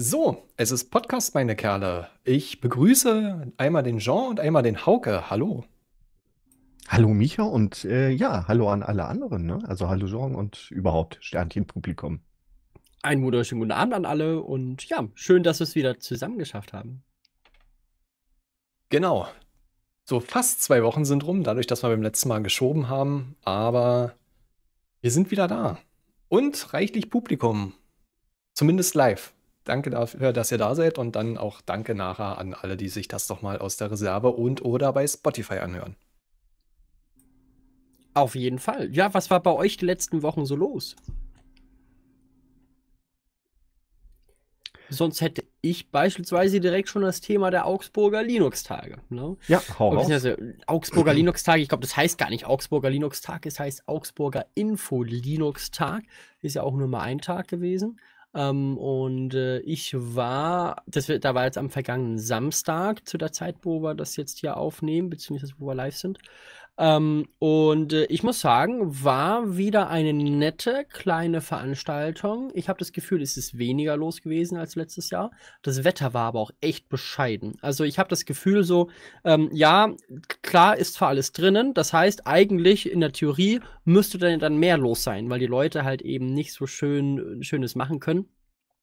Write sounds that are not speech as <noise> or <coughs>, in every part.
So, es ist Podcast, meine Kerle. Ich begrüße einmal den Jean und einmal den Hauke. Hallo. Hallo Micha und äh, ja, hallo an alle anderen. Ne? Also hallo Jean und überhaupt Sternchen-Publikum. Einen wunderschönen guten Abend an alle und ja, schön, dass wir es wieder zusammen geschafft haben. Genau. So fast zwei Wochen sind rum, dadurch, dass wir beim letzten Mal geschoben haben, aber wir sind wieder da. Und reichlich Publikum. Zumindest live. Danke dafür, dass ihr da seid und dann auch danke nachher an alle, die sich das doch mal aus der Reserve und oder bei Spotify anhören. Auf jeden Fall. Ja, was war bei euch die letzten Wochen so los? Sonst hätte ich beispielsweise direkt schon das Thema der Augsburger Linux-Tage. Ne? Ja, hau raus. Augsburger Linux-Tage, ich glaube, das heißt gar nicht Augsburger Linux-Tag, es heißt Augsburger Info-Linux-Tag. Ist ja auch nur mal ein Tag gewesen. Ähm, und äh, ich war, das wir, da war jetzt am vergangenen Samstag zu der Zeit, wo wir das jetzt hier aufnehmen, beziehungsweise wo wir live sind. Ähm, und äh, ich muss sagen, war wieder eine nette kleine Veranstaltung. Ich habe das Gefühl, es ist weniger los gewesen als letztes Jahr. Das Wetter war aber auch echt bescheiden. Also ich habe das Gefühl so, ähm, ja, klar ist zwar alles drinnen. Das heißt, eigentlich in der Theorie müsste dann, dann mehr los sein, weil die Leute halt eben nicht so schön äh, Schönes machen können.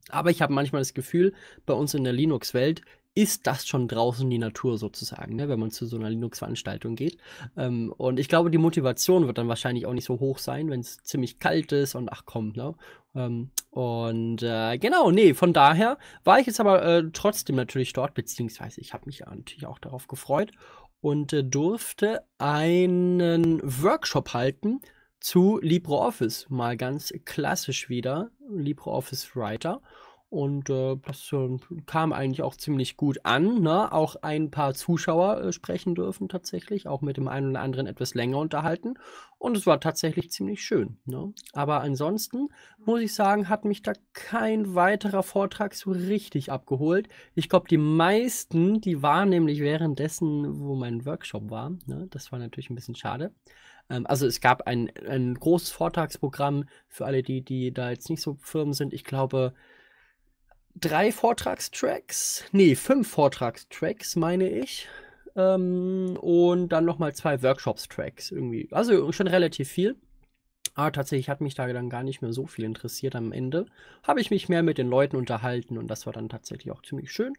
Aber ich habe manchmal das Gefühl, bei uns in der Linux-Welt ist das schon draußen die Natur sozusagen, ne, wenn man zu so einer Linux-Veranstaltung geht. Ähm, und ich glaube, die Motivation wird dann wahrscheinlich auch nicht so hoch sein, wenn es ziemlich kalt ist und ach komm, ne? Ähm, und äh, genau, nee, von daher war ich jetzt aber äh, trotzdem natürlich dort, beziehungsweise ich habe mich natürlich auch darauf gefreut und äh, durfte einen Workshop halten zu LibreOffice, mal ganz klassisch wieder, LibreOffice Writer. Und äh, das äh, kam eigentlich auch ziemlich gut an. Ne? Auch ein paar Zuschauer äh, sprechen dürfen tatsächlich, auch mit dem einen oder anderen etwas länger unterhalten. Und es war tatsächlich ziemlich schön. Ne? Aber ansonsten muss ich sagen, hat mich da kein weiterer Vortrag so richtig abgeholt. Ich glaube, die meisten, die waren nämlich währenddessen, wo mein Workshop war. Ne? Das war natürlich ein bisschen schade ähm, also es gab ein, ein großes Vortragsprogramm für alle die, die da jetzt nicht so firmen sind. Ich glaube, drei Vortragstracks, nee, fünf Vortragstracks, meine ich. Ähm, und dann nochmal zwei Workshops-Tracks irgendwie. Also schon relativ viel. Aber tatsächlich hat mich da dann gar nicht mehr so viel interessiert am Ende. Habe ich mich mehr mit den Leuten unterhalten und das war dann tatsächlich auch ziemlich schön.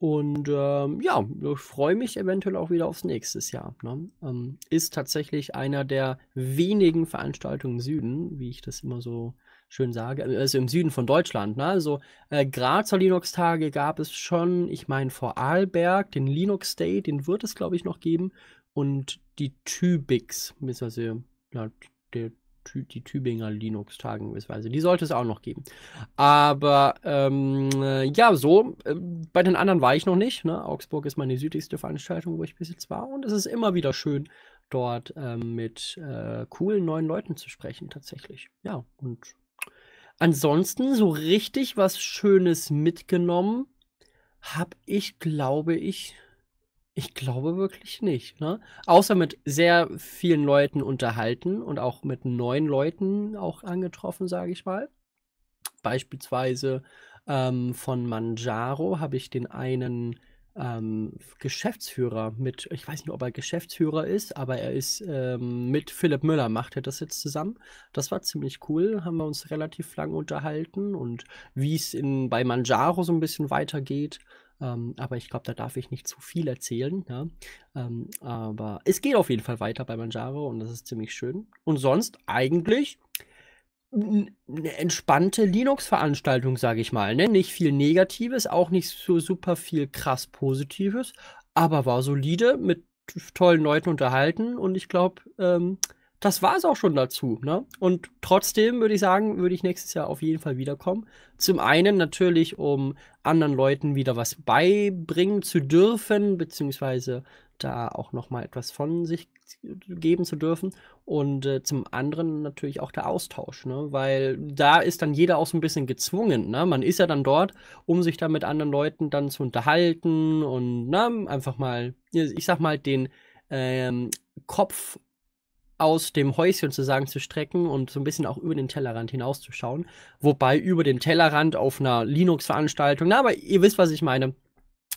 Und ähm, ja, ich freue mich eventuell auch wieder aufs nächste Jahr. Ne? Ähm, ist tatsächlich einer der wenigen Veranstaltungen im Süden, wie ich das immer so schön sage, äh, also im Süden von Deutschland. Ne? Also äh, Grazer Linux-Tage gab es schon, ich meine vor Arlberg, den Linux Day, den wird es, glaube ich, noch geben. Und die Tübigs, beziehungsweise ja, der, die Tübinger Linux-Tagen, die sollte es auch noch geben. Aber ähm, äh, ja, so, äh, bei den anderen war ich noch nicht. Ne? Augsburg ist meine südlichste Veranstaltung, wo ich bis jetzt war. Und es ist immer wieder schön, dort ähm, äh, mit coolen neuen Leuten zu sprechen, tatsächlich. Ja, und Ansonsten so richtig was Schönes mitgenommen habe ich, glaube ich, ich glaube wirklich nicht. Ne? Außer mit sehr vielen Leuten unterhalten und auch mit neuen Leuten auch angetroffen, sage ich mal. Beispielsweise ähm, von Manjaro habe ich den einen ähm, Geschäftsführer mit, ich weiß nicht, ob er Geschäftsführer ist, aber er ist ähm, mit Philipp Müller, macht er das jetzt zusammen. Das war ziemlich cool, haben wir uns relativ lang unterhalten und wie es bei Manjaro so ein bisschen weitergeht. Ähm, aber ich glaube, da darf ich nicht zu viel erzählen. Ja? Ne? Ähm, aber es geht auf jeden Fall weiter bei Manjaro und das ist ziemlich schön. Und sonst eigentlich eine entspannte Linux-Veranstaltung, sage ich mal. Ne? Nicht viel Negatives, auch nicht so super viel krass Positives, aber war solide, mit tollen Leuten unterhalten und ich glaube, ähm, das war es auch schon dazu. Ne? Und trotzdem würde ich sagen, würde ich nächstes Jahr auf jeden Fall wiederkommen. Zum einen natürlich, um anderen Leuten wieder was beibringen zu dürfen, beziehungsweise da auch nochmal etwas von sich geben zu dürfen. Und äh, zum anderen natürlich auch der Austausch, ne? weil da ist dann jeder auch so ein bisschen gezwungen. Ne? Man ist ja dann dort, um sich da mit anderen Leuten dann zu unterhalten und na, ne, einfach mal, ich sag mal, den ähm, Kopf aus dem Häuschen sozusagen zu strecken und so ein bisschen auch über den Tellerrand hinauszuschauen. Wobei über den Tellerrand auf einer Linux-Veranstaltung, aber ihr wisst, was ich meine,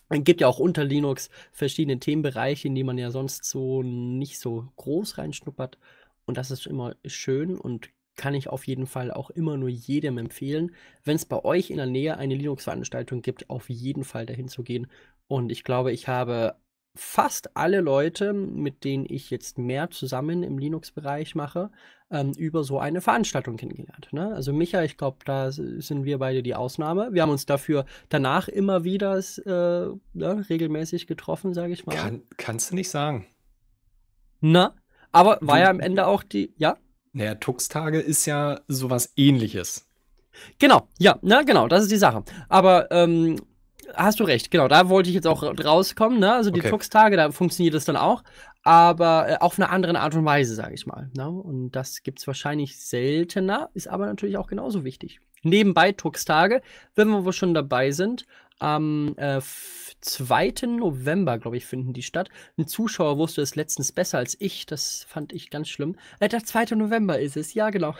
es gibt ja auch unter Linux verschiedene Themenbereiche, in die man ja sonst so nicht so groß reinschnuppert. Und das ist immer schön und kann ich auf jeden Fall auch immer nur jedem empfehlen. Wenn es bei euch in der Nähe eine Linux-Veranstaltung gibt, auf jeden Fall dahin zu gehen. Und ich glaube, ich habe fast alle Leute, mit denen ich jetzt mehr zusammen im Linux-Bereich mache, ähm, über so eine Veranstaltung kennengelernt. Ne? Also Micha, ich glaube, da sind wir beide die Ausnahme. Wir haben uns dafür danach immer wieder äh, ne, regelmäßig getroffen, sage ich mal. Kann, kannst du nicht sagen. Na, aber war du, ja am Ende auch die, ja? Naja, Tux-Tage ist ja sowas ähnliches. Genau, ja, na genau, das ist die Sache. Aber ähm, hast du recht, genau, da wollte ich jetzt auch rauskommen, ne? Also die okay. Tux-Tage, da funktioniert das dann auch, aber äh, auf eine andere Art und Weise, sage ich mal. Ne? Und das gibt es wahrscheinlich seltener, ist aber natürlich auch genauso wichtig. Nebenbei Tux-Tage, wenn wir wohl schon dabei sind, am äh, 2. November, glaube ich, finden die statt. Ein Zuschauer wusste es letztens besser als ich. Das fand ich ganz schlimm. Äh, der 2. November ist es, ja, genau.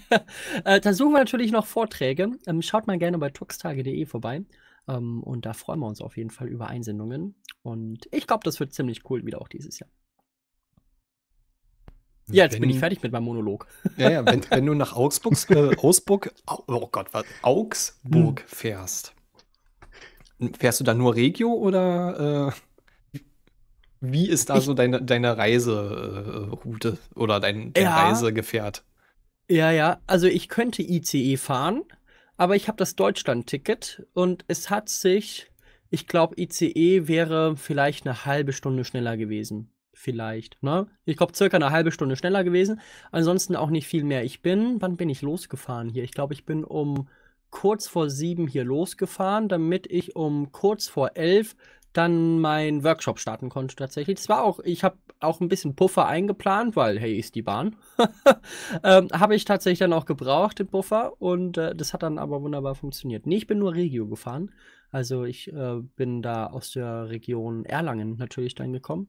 <laughs> äh, da suchen wir natürlich noch Vorträge. Ähm, schaut mal gerne bei tuxtage.de vorbei. Ähm, und da freuen wir uns auf jeden Fall über Einsendungen. Und ich glaube, das wird ziemlich cool wieder auch dieses Jahr. Ja, jetzt wenn, bin ich fertig mit meinem Monolog. Ja, ja, wenn, wenn du nach Augsburg, <laughs> äh, Ausburg, oh Gott, was, Augsburg hm. fährst, fährst du da nur Regio oder äh, wie ist da ich, so deine, deine Reiseroute äh, oder dein, dein ja, Reisegefährt? Ja, ja, also ich könnte ICE fahren, aber ich habe das Deutschland-Ticket und es hat sich, ich glaube, ICE wäre vielleicht eine halbe Stunde schneller gewesen. Vielleicht, ne? Ich glaube, circa eine halbe Stunde schneller gewesen. Ansonsten auch nicht viel mehr. Ich bin, wann bin ich losgefahren hier? Ich glaube, ich bin um kurz vor sieben hier losgefahren, damit ich um kurz vor elf dann meinen Workshop starten konnte tatsächlich. Das war auch, ich habe auch ein bisschen Puffer eingeplant, weil hey, ist die Bahn. <laughs> ähm, habe ich tatsächlich dann auch gebraucht, den Puffer. Und äh, das hat dann aber wunderbar funktioniert. Nee, ich bin nur Regio gefahren. Also ich äh, bin da aus der Region Erlangen natürlich dann gekommen.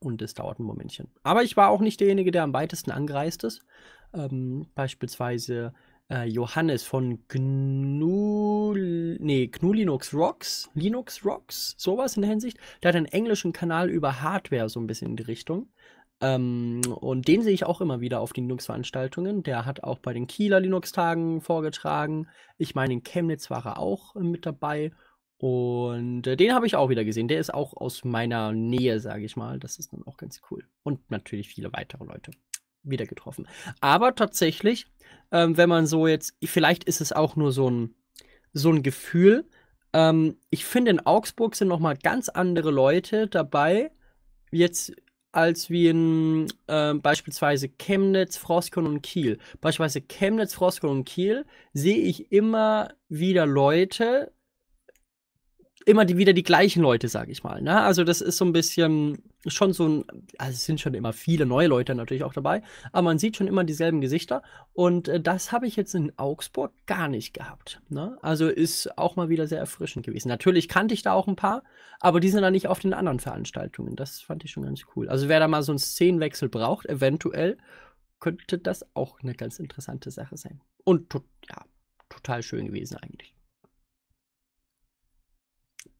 Und es dauert ein Momentchen. Aber ich war auch nicht derjenige, der am weitesten angereist ist. Ähm, beispielsweise äh, Johannes von GNU, nee, GNU Linux Rocks, Linux Rocks, sowas in der Hinsicht. Der hat einen englischen Kanal über Hardware so ein bisschen in die Richtung. Ähm, und den sehe ich auch immer wieder auf den Linux-Veranstaltungen. Der hat auch bei den Kieler Linux-Tagen vorgetragen. Ich meine, in Chemnitz war er auch mit dabei. Und äh, den habe ich auch wieder gesehen. Der ist auch aus meiner Nähe, sage ich mal. Das ist dann auch ganz cool. Und natürlich viele weitere Leute wieder getroffen. Aber tatsächlich, ähm, wenn man so jetzt, vielleicht ist es auch nur so ein, so ein Gefühl. Ähm, ich finde, in Augsburg sind nochmal ganz andere Leute dabei, jetzt als wie in äh, beispielsweise Chemnitz, Frosken und Kiel. Beispielsweise Chemnitz, Frosken und Kiel sehe ich immer wieder Leute, immer die, wieder die gleichen Leute, sage ich mal. Ne? Also das ist so ein bisschen schon so ein, also es sind schon immer viele neue Leute natürlich auch dabei, aber man sieht schon immer dieselben Gesichter und äh, das habe ich jetzt in Augsburg gar nicht gehabt. Ne? Also ist auch mal wieder sehr erfrischend gewesen. Natürlich kannte ich da auch ein paar, aber die sind dann nicht auf den anderen Veranstaltungen. Das fand ich schon ganz cool. Also wer da mal so einen Szenenwechsel braucht, eventuell, könnte das auch eine ganz interessante Sache sein. Und to ja, total schön gewesen eigentlich.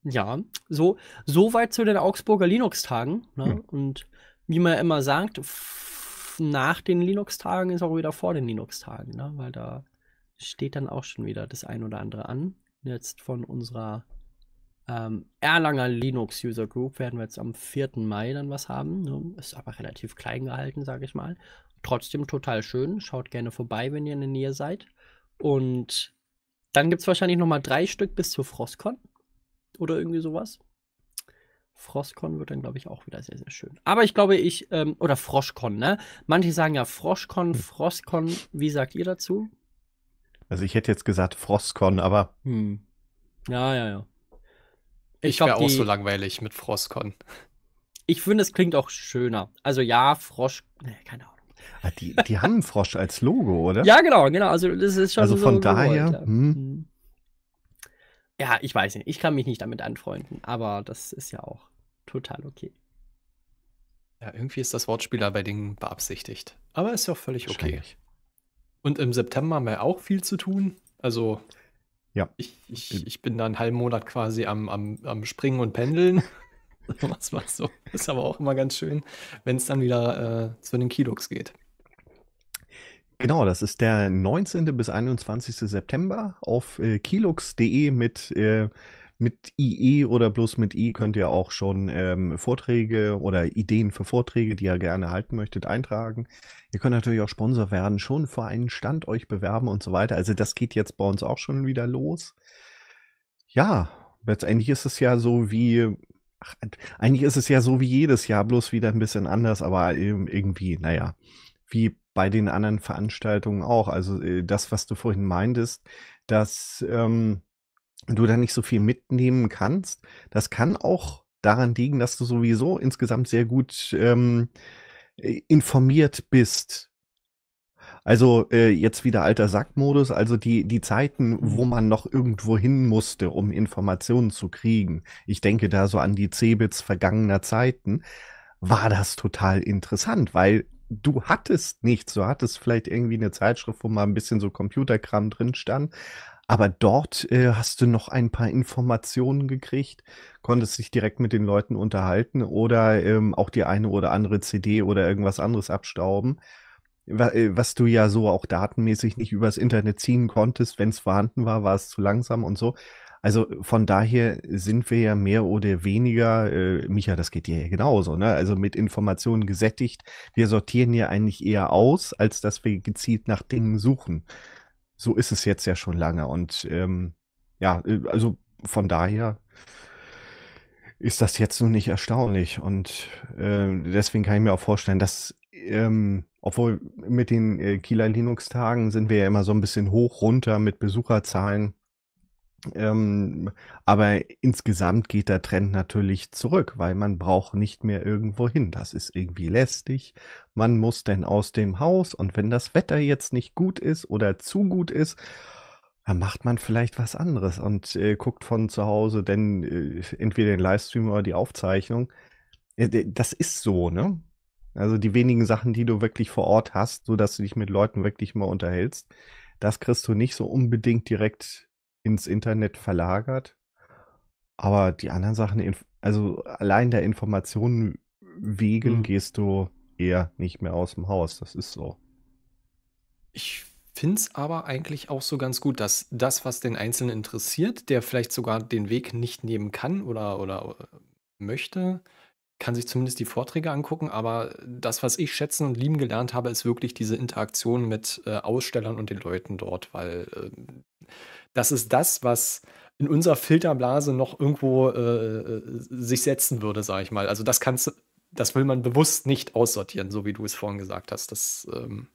Ja, so, so weit zu den Augsburger Linux-Tagen. Ne? Hm. Und wie man immer sagt, nach den Linux-Tagen ist auch wieder vor den Linux-Tagen, ne? weil da steht dann auch schon wieder das ein oder andere an. Jetzt von unserer ähm, Erlanger Linux User Group werden wir jetzt am 4. Mai dann was haben. Ne? Ist aber relativ klein gehalten, sage ich mal. Trotzdem total schön. Schaut gerne vorbei, wenn ihr in der Nähe seid. Und dann gibt es wahrscheinlich nochmal drei Stück bis zur Frostcon oder irgendwie sowas. Frostcon wird dann, glaube ich, auch wieder sehr, sehr schön. Aber ich glaube, ich, ähm, oder Froschcon, ne? Manche sagen ja Froschcon, hm. Frostcon. Wie sagt ihr dazu? Also ich hätte jetzt gesagt Frostcon, aber. Hm. Ja, ja, ja. Ich, ich wäre auch so langweilig mit Frostcon. Ich finde, es klingt auch schöner. Also ja, Frosch. Ne, keine Ahnung. Ah, die, die haben Frosch als Logo, oder? Ja, genau, genau. Also das ist schon Also von daher. Gewollt, ja. hm. hm. Ja, ich weiß nicht. Ich kann mich nicht damit anfreunden, aber das ist ja auch total okay. Ja, irgendwie ist das Wortspieler bei Dingen beabsichtigt. Aber ist ja auch völlig okay. Und im September haben wir auch viel zu tun. Also, ja. ich, ich, ich bin da einen halben Monat quasi am, am, am Springen und Pendeln. das <laughs> <laughs> war so. Ist aber auch immer ganz schön, wenn es dann wieder äh, zu den Kilox geht. Genau, das ist der 19. bis 21. September auf äh, kilux.de mit, äh, mit IE oder bloß mit I könnt ihr auch schon ähm, Vorträge oder Ideen für Vorträge, die ihr gerne halten möchtet, eintragen. Ihr könnt natürlich auch Sponsor werden, schon vor einen Stand euch bewerben und so weiter. Also das geht jetzt bei uns auch schon wieder los. Ja, letztendlich ist es ja so wie, ach, eigentlich ist es ja so wie jedes Jahr, bloß wieder ein bisschen anders, aber ähm, irgendwie, naja, wie bei den anderen Veranstaltungen auch. Also äh, das, was du vorhin meintest, dass ähm, du da nicht so viel mitnehmen kannst, das kann auch daran liegen, dass du sowieso insgesamt sehr gut ähm, äh, informiert bist. Also äh, jetzt wieder alter Sackmodus, also die, die Zeiten, wo mhm. man noch irgendwo hin musste, um Informationen zu kriegen. Ich denke da so an die Cebits vergangener Zeiten war das total interessant, weil du hattest nichts. Du hattest vielleicht irgendwie eine Zeitschrift, wo mal ein bisschen so Computerkram drin stand. Aber dort äh, hast du noch ein paar Informationen gekriegt, konntest dich direkt mit den Leuten unterhalten oder ähm, auch die eine oder andere CD oder irgendwas anderes abstauben, äh, was du ja so auch datenmäßig nicht übers Internet ziehen konntest. Wenn es vorhanden war, war es zu langsam und so. Also von daher sind wir ja mehr oder weniger, äh, Micha, das geht dir ja genauso, ne? Also mit Informationen gesättigt. Wir sortieren ja eigentlich eher aus, als dass wir gezielt nach Dingen suchen. So ist es jetzt ja schon lange. Und ähm, ja, äh, also von daher ist das jetzt nun nicht erstaunlich. Und äh, deswegen kann ich mir auch vorstellen, dass, ähm, obwohl mit den äh, Kieler Linux-Tagen sind wir ja immer so ein bisschen hoch runter mit Besucherzahlen. Ähm, aber insgesamt geht der Trend natürlich zurück, weil man braucht nicht mehr irgendwo hin. Das ist irgendwie lästig. Man muss denn aus dem Haus und wenn das Wetter jetzt nicht gut ist oder zu gut ist, dann macht man vielleicht was anderes und äh, guckt von zu Hause denn äh, entweder den Livestream oder die Aufzeichnung. Äh, das ist so, ne? Also die wenigen Sachen, die du wirklich vor Ort hast, sodass du dich mit Leuten wirklich mal unterhältst, das kriegst du nicht so unbedingt direkt ins Internet verlagert. Aber die anderen Sachen, also allein der Informationen wegen, mhm. gehst du eher nicht mehr aus dem Haus. Das ist so. Ich finde es aber eigentlich auch so ganz gut, dass das, was den Einzelnen interessiert, der vielleicht sogar den Weg nicht nehmen kann oder, oder äh, möchte, kann sich zumindest die Vorträge angucken, aber das, was ich schätzen und lieben gelernt habe, ist wirklich diese Interaktion mit äh, Ausstellern und den Leuten dort, weil äh, das ist das, was in unserer Filterblase noch irgendwo äh, äh sich setzen würde, sage ich mal. Also das kannst das will man bewusst nicht aussortieren, so wie du es vorhin gesagt hast. Das ähm,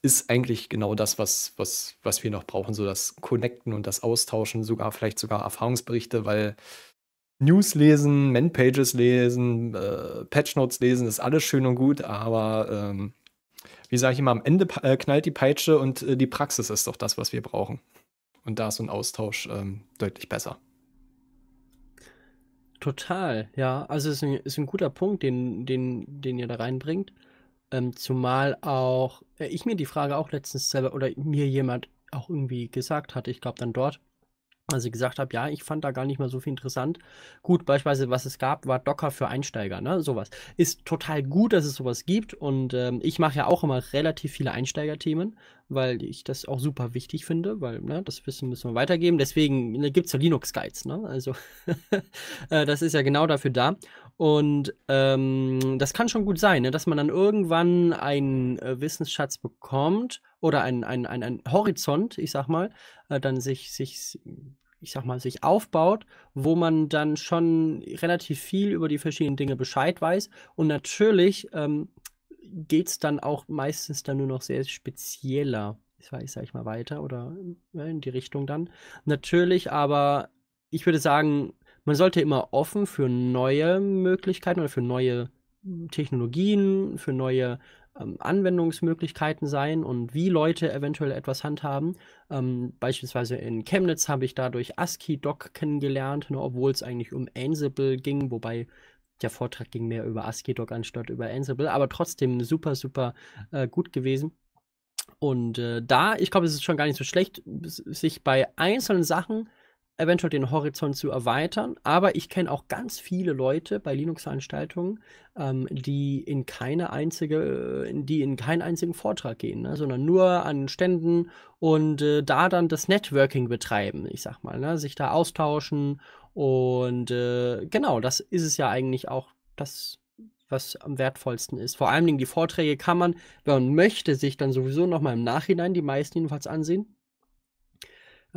ist eigentlich genau das, was, was, was wir noch brauchen, so das Connecten und das Austauschen, sogar vielleicht sogar Erfahrungsberichte, weil News lesen, Man-Pages lesen, äh, Patch-Notes lesen, ist alles schön und gut, aber ähm, wie sage ich immer, am Ende äh, knallt die Peitsche und äh, die Praxis ist doch das, was wir brauchen. Und da ist so ein Austausch ähm, deutlich besser. Total, ja. Also ist ein, ist ein guter Punkt, den, den, den ihr da reinbringt. Ähm, zumal auch äh, ich mir die Frage auch letztens selber oder mir jemand auch irgendwie gesagt hatte, ich glaube dann dort, also ich gesagt habe, ja, ich fand da gar nicht mehr so viel interessant. Gut, beispielsweise, was es gab, war Docker für Einsteiger, ne? Sowas. Ist total gut, dass es sowas gibt. Und ähm, ich mache ja auch immer relativ viele Einsteigerthemen, weil ich das auch super wichtig finde, weil, ne, das Wissen müssen wir weitergeben. Deswegen ne, gibt es ja Linux-Guides, ne? Also <laughs> äh, das ist ja genau dafür da. Und ähm, das kann schon gut sein, ne? dass man dann irgendwann einen äh, Wissensschatz bekommt oder ein, ein, ein, ein Horizont, ich sag mal, äh, dann sich, sich, ich sag mal, sich aufbaut, wo man dann schon relativ viel über die verschiedenen Dinge Bescheid weiß. Und natürlich ähm, geht es dann auch meistens dann nur noch sehr spezieller. Ich sag, ich mal weiter oder äh, in die Richtung dann. Natürlich, aber ich würde sagen, man sollte immer offen für neue Möglichkeiten oder für neue hm, Technologien, für neue ähm, Anwendungsmöglichkeiten sein und wie Leute eventuell etwas handhaben. Ähm, beispielsweise in Chemnitz habe ich dadurch ASCII-Doc kennengelernt, ne, obwohl es eigentlich um Ansible ging, wobei der Vortrag ging mehr über ASCII-Doc anstatt über Ansible, aber trotzdem super, super äh, gut gewesen. Und äh, da, ich glaube, es ist schon gar nicht so schlecht, sich bei einzelnen Sachen eventuell den Horizont zu erweitern. Aber ich kenne auch ganz viele Leute bei Linux-Veranstaltungen, ähm, die in keine einzige, äh, die in keinen einzigen Vortrag gehen, ne? sondern nur an Ständen und äh, da dann das Networking betreiben, ich sag mal, ne? sich da austauschen. Und äh, genau, das ist es ja eigentlich auch, das was am wertvollsten ist. Vor allen Dingen die Vorträge kann man, wenn man möchte, sich dann sowieso nochmal im Nachhinein die meisten jedenfalls ansehen.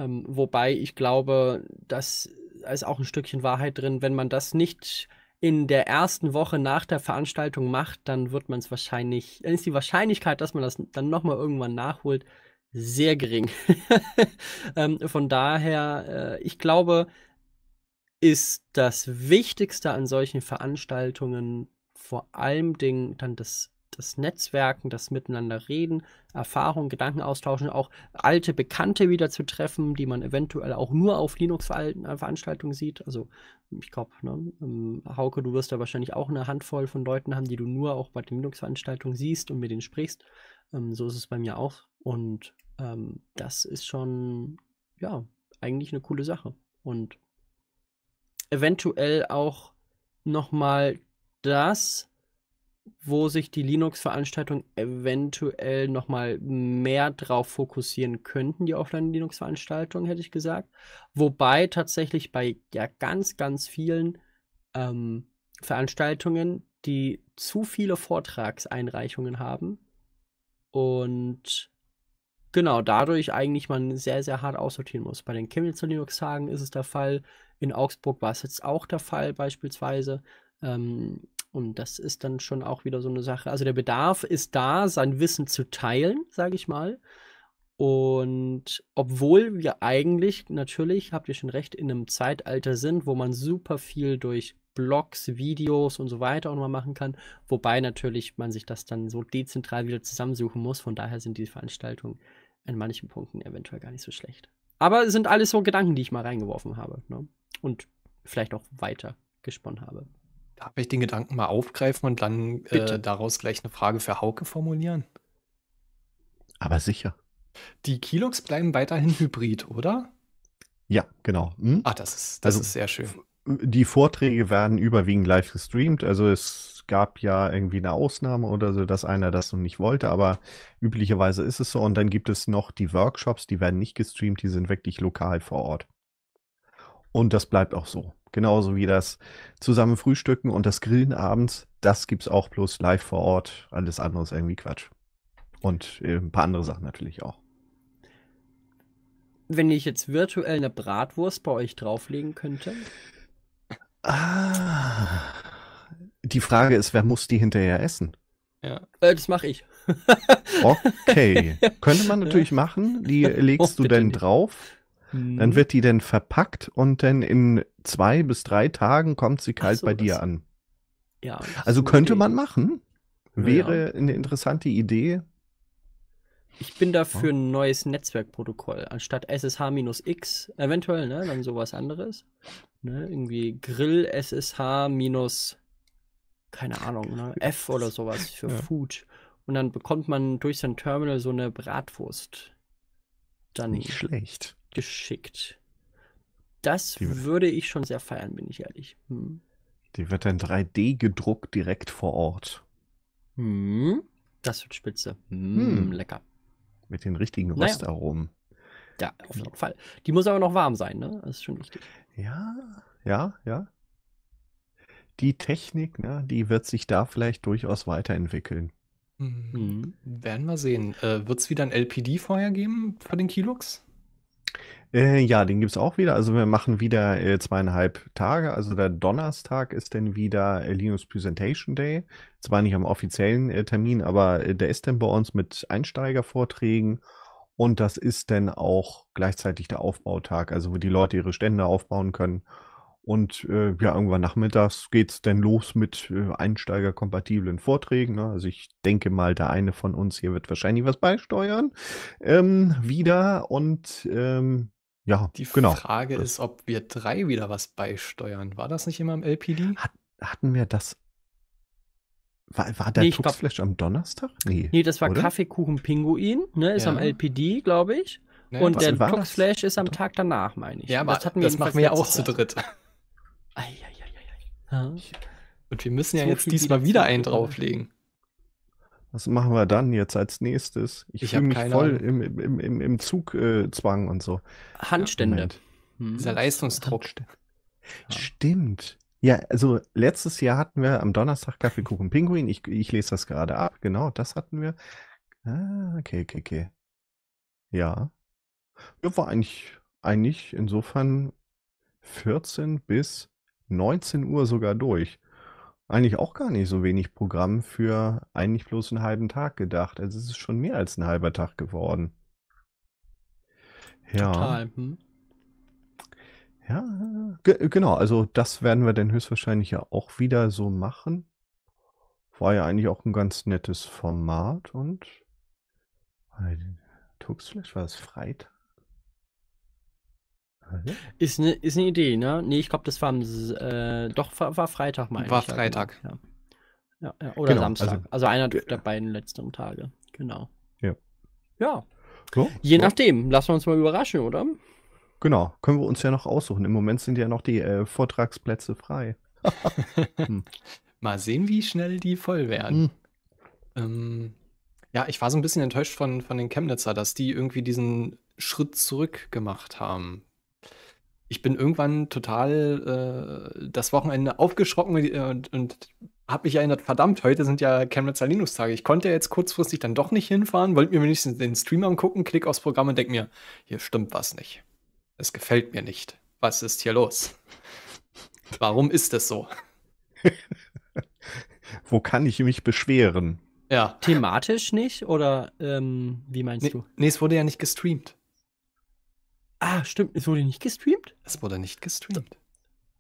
Ähm, wobei ich glaube, das ist auch ein Stückchen Wahrheit drin. Wenn man das nicht in der ersten Woche nach der Veranstaltung macht, dann wird man es wahrscheinlich, dann ist die Wahrscheinlichkeit, dass man das dann nochmal irgendwann nachholt, sehr gering. <laughs> ähm, von daher, äh, ich glaube, ist das Wichtigste an solchen Veranstaltungen vor allem dann das das Netzwerken, das Miteinander reden, Erfahrungen, Gedanken austauschen, auch alte Bekannte wieder zu treffen, die man eventuell auch nur auf Linux-Veranstaltungen sieht. Also ich glaube, ne, ähm, Hauke, du wirst da wahrscheinlich auch eine Handvoll von Leuten haben, die du nur auch bei den Linux-Veranstaltungen siehst und mit denen sprichst. Ähm, so ist es bei mir auch. Und ähm, das ist schon, ja, eigentlich eine coole Sache. Und eventuell auch nochmal das, wo sich die linux veranstaltungen eventuell nochmal mehr drauf fokussieren könnten, die offline linux veranstaltungen hätte ich gesagt. Wobei tatsächlich bei ja ganz, ganz vielen ähm, Veranstaltungen, die zu viele Vortragseinreichungen haben und genau dadurch eigentlich man sehr, sehr hart aussortieren muss. Bei den Chemnitzer Linux-Tagen ist es der Fall, in Augsburg war es jetzt auch der Fall beispielsweise. Ähm, und das ist dann schon auch wieder so eine Sache. Also der Bedarf ist da, sein Wissen zu teilen, sage ich mal. Und obwohl wir eigentlich, natürlich, habt ihr schon recht, in einem Zeitalter sind, wo man super viel durch Blogs, Videos und so weiter auch mal machen kann, wobei natürlich man sich das dann so dezentral wieder zusammensuchen muss. Von daher sind diese Veranstaltungen an manchen Punkten eventuell gar nicht so schlecht. Aber es sind alles so Gedanken, die ich mal reingeworfen habe ne? und vielleicht auch weiter gesponnen habe. Darf ich den Gedanken mal aufgreifen und dann äh, daraus gleich eine Frage für Hauke formulieren? Aber sicher. Die Kilox bleiben weiterhin Hybrid, oder? Ja, genau. Hm? Ah, das ist, das also, ist sehr schön. Die Vorträge werden überwiegend live gestreamt. Also es gab ja irgendwie eine Ausnahme oder so, dass einer das noch nicht wollte, aber üblicherweise ist es so. Und dann gibt es noch die Workshops, die werden nicht gestreamt, die sind wirklich lokal vor Ort. Und das bleibt auch so. Genauso wie das zusammen Frühstücken und das Grillen abends. Das gibt es auch bloß live vor Ort. Alles andere ist irgendwie Quatsch. Und äh, ein paar andere Sachen natürlich auch. Wenn ich jetzt virtuell eine Bratwurst bei euch drauflegen könnte? Ah. Die Frage ist, wer muss die hinterher essen? Ja, äh, das mache ich. <laughs> okay. Könnte man natürlich ja. machen. Die äh, legst <laughs> oh, du dann nicht. drauf. Dann mhm. wird die dann verpackt und dann in zwei bis drei Tagen kommt sie kalt so, bei dir an. Ja, also könnte man machen. Wäre ja. eine interessante Idee. Ich bin dafür ein neues Netzwerkprotokoll. Anstatt SSH-X, eventuell, ne, dann sowas anderes. Ne, irgendwie Grill SSH- keine Ahnung, ne, F oder sowas für ja. Food. Und dann bekommt man durch sein Terminal so eine Bratwurst. Dann Nicht schlecht. Geschickt. Das die würde ich schon sehr feiern, bin ich ehrlich. Hm. Die wird dann 3D gedruckt direkt vor Ort. Hm. Das wird spitze. Hm. hm. Lecker. Mit den richtigen Röstaromen. Naja. Ja, auf jeden Fall. Die muss aber noch warm sein, ne? Das ist schon wichtig. Ja, ja, ja. Die Technik, ne, die wird sich da vielleicht durchaus weiterentwickeln. Mhm. Hm. Werden wir sehen. Äh, wird es wieder ein LPD-Feuer geben für den Kilux? Äh, ja, den gibt es auch wieder. Also wir machen wieder äh, zweieinhalb Tage. Also der Donnerstag ist dann wieder äh, Linux Presentation Day. Zwar nicht am offiziellen äh, Termin, aber äh, der ist dann bei uns mit Einsteigervorträgen. Und das ist dann auch gleichzeitig der Aufbautag, also wo die Leute ihre Stände aufbauen können und äh, ja, irgendwann nachmittags geht es dann los mit äh, einsteigerkompatiblen Vorträgen. Ne? Also ich denke mal, der eine von uns hier wird wahrscheinlich was beisteuern. Ähm, wieder und ähm, ja, die genau. Frage das ist, ob wir drei wieder was beisteuern. War das nicht immer im LPD? Hat, hatten wir das? War, war der nee, Tuxflash am Donnerstag? Nee, nee das war oder? Kaffeekuchen Pinguin, ne? Ist ja. am LPD, glaube ich. Ne? Und der Tuxflash ist am Tag danach, meine ich. Ja, aber das, hatten wir das machen wir ja auch zu dritt. Ei, ei, ei, ja. Und wir müssen ja so jetzt diesmal wieder einen drauflegen. Was machen wir dann jetzt als nächstes? Ich, ich fühle mich voll im, im, im, im Zugzwang äh, und so. Handstände. Hm. Dieser Leistungsdruck. Handstände. Ja. Stimmt. Ja, also letztes Jahr hatten wir am Donnerstag Kaffeekuchen Pinguin. Ich, ich lese das gerade ab. Genau, das hatten wir. Ah, okay, okay, okay. Ja. Ja, war eigentlich, eigentlich insofern 14 bis 19 Uhr sogar durch. Eigentlich auch gar nicht so wenig Programm für eigentlich bloß einen halben Tag gedacht. Also es ist schon mehr als ein halber Tag geworden. Ja. Total. Hm? Ja, genau. Also das werden wir dann höchstwahrscheinlich ja auch wieder so machen. War ja eigentlich auch ein ganz nettes Format und äh, Tuxflash war es Freitag. Ist eine ist ne Idee, ne? Nee, ich glaube, das war am, äh, doch, war, war Freitag, meine War Freitag. Genau, ja. ja, ja oder genau, Samstag. Also, also einer der beiden letzten Tage. Genau. Ja. Ja. So, Je so. nachdem. Lassen wir uns mal überraschen, oder? Genau. Können wir uns ja noch aussuchen. Im Moment sind ja noch die äh, Vortragsplätze frei. <laughs> hm. Mal sehen, wie schnell die voll werden. Hm. Ähm, ja, ich war so ein bisschen enttäuscht von, von den Chemnitzer, dass die irgendwie diesen Schritt zurück gemacht haben ich bin irgendwann total äh, das Wochenende aufgeschrocken äh, und, und habe mich erinnert, verdammt, heute sind ja Chemnitzer Linux-Tage. Ich konnte ja jetzt kurzfristig dann doch nicht hinfahren, wollte mir wenigstens den Stream angucken, klick aufs Programm und denke mir, hier stimmt was nicht. Es gefällt mir nicht. Was ist hier los? Warum ist es so? <laughs> Wo kann ich mich beschweren? Ja. Thematisch nicht oder ähm, wie meinst nee, du? Nee, es wurde ja nicht gestreamt. Ah, stimmt, es wurde nicht gestreamt? Es wurde nicht gestreamt.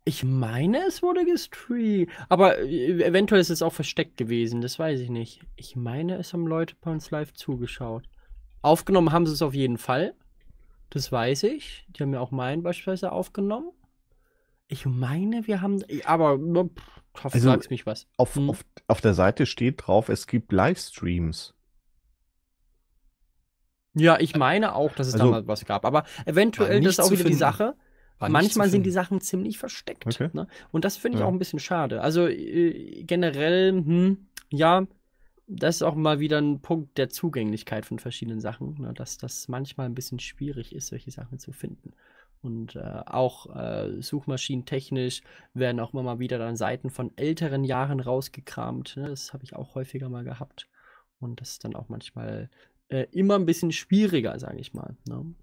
Ich meine, es wurde gestreamt. Aber äh, eventuell ist es auch versteckt gewesen, das weiß ich nicht. Ich meine, es haben Leute bei uns live zugeschaut. Aufgenommen haben sie es auf jeden Fall. Das weiß ich. Die haben ja auch meinen beispielsweise aufgenommen. Ich meine, wir haben. Aber pff, also, mich was. Auf, hm. auf, auf der Seite steht drauf, es gibt Livestreams. Ja, ich meine auch, dass es also, damals was gab. Aber eventuell, das ist auch wieder finden. die Sache. Manchmal sind die Sachen ziemlich versteckt. Okay. Ne? Und das finde ich ja. auch ein bisschen schade. Also äh, generell, hm, ja, das ist auch mal wieder ein Punkt der Zugänglichkeit von verschiedenen Sachen, ne? dass das manchmal ein bisschen schwierig ist, solche Sachen zu finden. Und äh, auch äh, suchmaschinentechnisch werden auch immer mal wieder dann Seiten von älteren Jahren rausgekramt. Ne? Das habe ich auch häufiger mal gehabt. Und das ist dann auch manchmal äh, immer ein bisschen schwieriger, sage ich mal. Ne?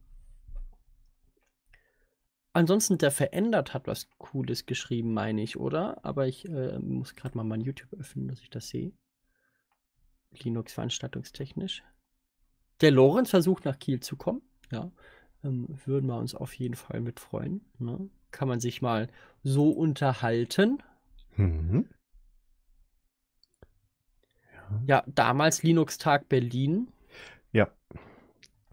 Ansonsten, der verändert hat was Cooles geschrieben, meine ich, oder? Aber ich äh, muss gerade mal mein YouTube öffnen, dass ich das sehe. Linux veranstaltungstechnisch. Der Lorenz versucht nach Kiel zu kommen. Ja, ähm, würden wir uns auf jeden Fall mit freuen. Ne? Kann man sich mal so unterhalten. Mhm. Ja. ja, damals Linux-Tag Berlin. Ja.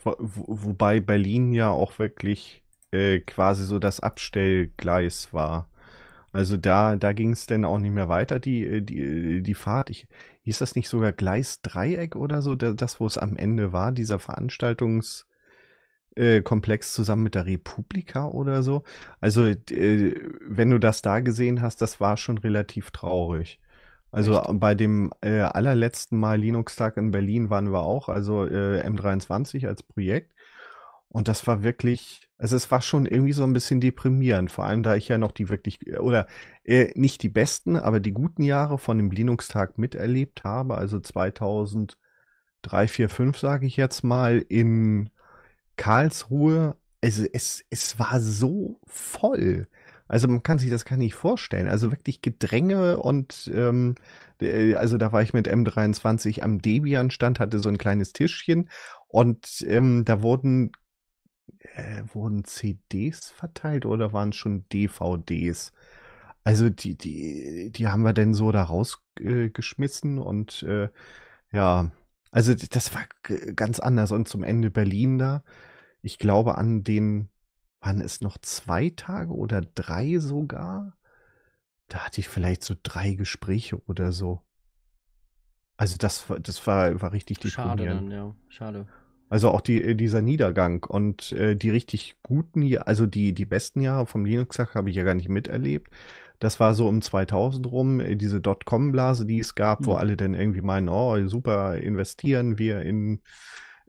Wo, wobei Berlin ja auch wirklich äh, quasi so das Abstellgleis war. Also da, da ging es dann auch nicht mehr weiter, die, äh, die, äh, die Fahrt. Ich, hieß das nicht sogar Gleisdreieck oder so? Das, wo es am Ende war, dieser Veranstaltungs... Äh, Komplex zusammen mit der Republika oder so. Also, wenn du das da gesehen hast, das war schon relativ traurig. Also Echt? bei dem äh, allerletzten Mal Linux-Tag in Berlin waren wir auch, also äh, M23 als Projekt. Und das war wirklich, also es war schon irgendwie so ein bisschen deprimierend, vor allem da ich ja noch die wirklich, äh, oder äh, nicht die besten, aber die guten Jahre von dem Linux-Tag miterlebt habe, also 2003, 4, 5 sage ich jetzt mal, in Karlsruhe. Also es, es war so voll. Also man kann sich das gar nicht vorstellen. Also wirklich Gedränge und ähm, äh, also da war ich mit M23 am Debian-Stand, hatte so ein kleines Tischchen und ähm, da wurden äh, wurden CDs verteilt oder waren schon DVDs? Also die, die, die haben wir denn so da rausgeschmissen äh, und äh, ja, also das war ganz anders. Und zum Ende Berlin da, ich glaube an den waren es noch zwei Tage oder drei sogar? Da hatte ich vielleicht so drei Gespräche oder so. Also das, das war, war richtig Schade deprimierend. dann, ja. Schade. Also auch die, äh, dieser Niedergang und äh, die richtig guten, also die, die besten Jahre vom linux sack habe ich ja gar nicht miterlebt. Das war so um 2000 rum, äh, diese Dotcom-Blase, die es gab, mhm. wo hm. alle dann irgendwie meinen, oh, super, investieren wir in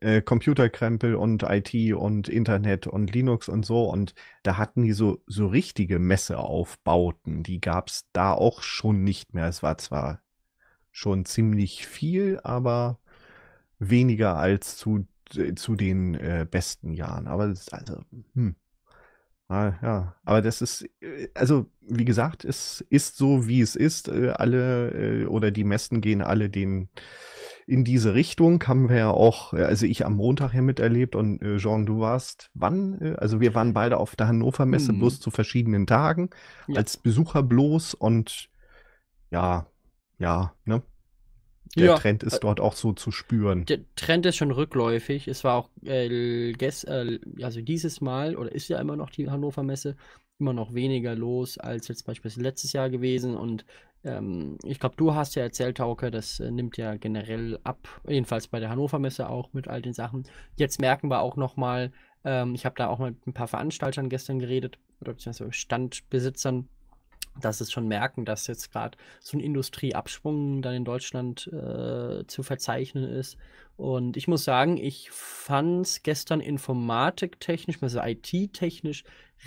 äh, Computerkrempel und IT und Internet und Linux und so. Und da hatten die so, so richtige Messeaufbauten. Die gab es da auch schon nicht mehr. Es war zwar schon ziemlich viel, aber weniger als zu, äh, zu den äh, besten Jahren. Aber das ist also, hm. Ah, ja, aber das ist, äh, also wie gesagt, es ist so, wie es ist. Alle oder die Messen gehen alle den in diese Richtung haben wir ja auch, äh, also ich am Montag hier miterlebt und äh, Jean, du warst wann? Äh, also wir waren beide auf der Hannover Messe hm. bloß zu verschiedenen Tagen, ja. als Besucher bloß und ja, ja, ne? Der ja. Trend ist dort auch so zu spüren. Der Trend ist schon rückläufig. Es war auch äh, gest, äh, also dieses Mal, oder ist ja immer noch die Hannover Messe, immer noch weniger los als jetzt beispielsweise letztes Jahr gewesen. Und ähm, ich glaube, du hast ja erzählt, Hauke, das äh, nimmt ja generell ab, jedenfalls bei der Hannover Messe auch mit all den Sachen. Jetzt merken wir auch nochmal, ähm, ich habe da auch mit ein paar Veranstaltern gestern geredet, oder beziehungsweise Standbesitzern, dass es schon merken, dass jetzt gerade so ein Industrieabschwung dann in Deutschland äh, zu verzeichnen ist. Und ich muss sagen, ich fand es gestern informatiktechnisch, also IT-technisch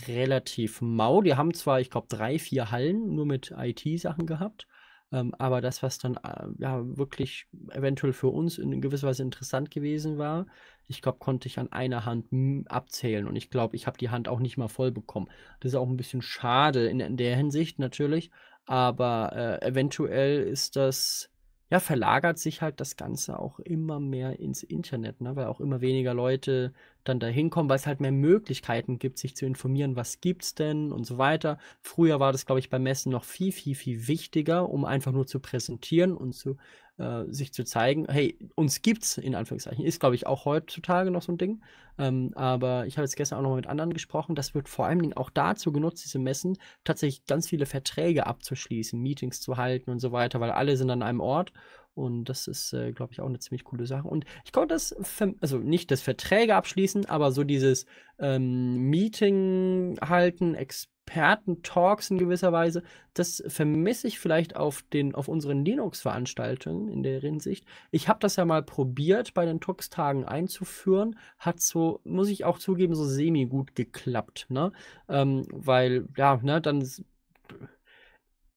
relativ mau. Die haben zwar, ich glaube, drei, vier Hallen nur mit IT-Sachen gehabt. Ähm, aber das, was dann äh, ja wirklich eventuell für uns in gewisser Weise interessant gewesen war, ich glaube, konnte ich an einer Hand hm, abzählen und ich glaube, ich habe die Hand auch nicht mal voll bekommen. Das ist auch ein bisschen schade in, in der Hinsicht natürlich, aber äh, eventuell ist das ja, verlagert sich halt das Ganze auch immer mehr ins Internet, ne? weil auch immer weniger Leute dann dahin kommen, weil es halt mehr Möglichkeiten gibt, sich zu informieren, was gibt's denn und so weiter. Früher war das, glaube ich, bei Messen noch viel, viel, viel wichtiger, um einfach nur zu präsentieren und zu, äh, sich zu zeigen, hey, uns gibt's in Anführungszeichen. Ist, glaube ich, auch heutzutage noch so ein Ding. Ähm, aber ich habe jetzt gestern auch noch mit anderen gesprochen. Das wird vor allen Dingen auch dazu genutzt, diese Messen tatsächlich ganz viele Verträge abzuschließen, Meetings zu halten und so weiter, weil alle sind an einem Ort und das ist, äh, glaube ich, auch eine ziemlich coole Sache. Und ich konnte das, also nicht das Verträge abschließen, aber so dieses ähm, Meeting halten, Experten-Talks in gewisser Weise, das vermisse ich vielleicht auf, den, auf unseren Linux-Veranstaltungen in der Hinsicht. Ich habe das ja mal probiert, bei den Talks-Tagen einzuführen. Hat so, muss ich auch zugeben, so semi-gut geklappt. Ne? Ähm, weil, ja, ne, dann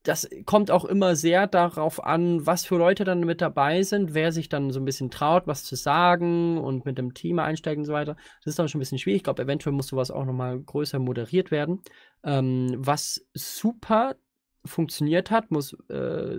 das kommt auch immer sehr darauf an, was für Leute dann mit dabei sind, wer sich dann so ein bisschen traut, was zu sagen und mit dem Thema einsteigen und so weiter. Das ist dann schon ein bisschen schwierig. Ich glaube, eventuell muss sowas auch nochmal größer moderiert werden. Ähm, was super funktioniert hat, muss, äh,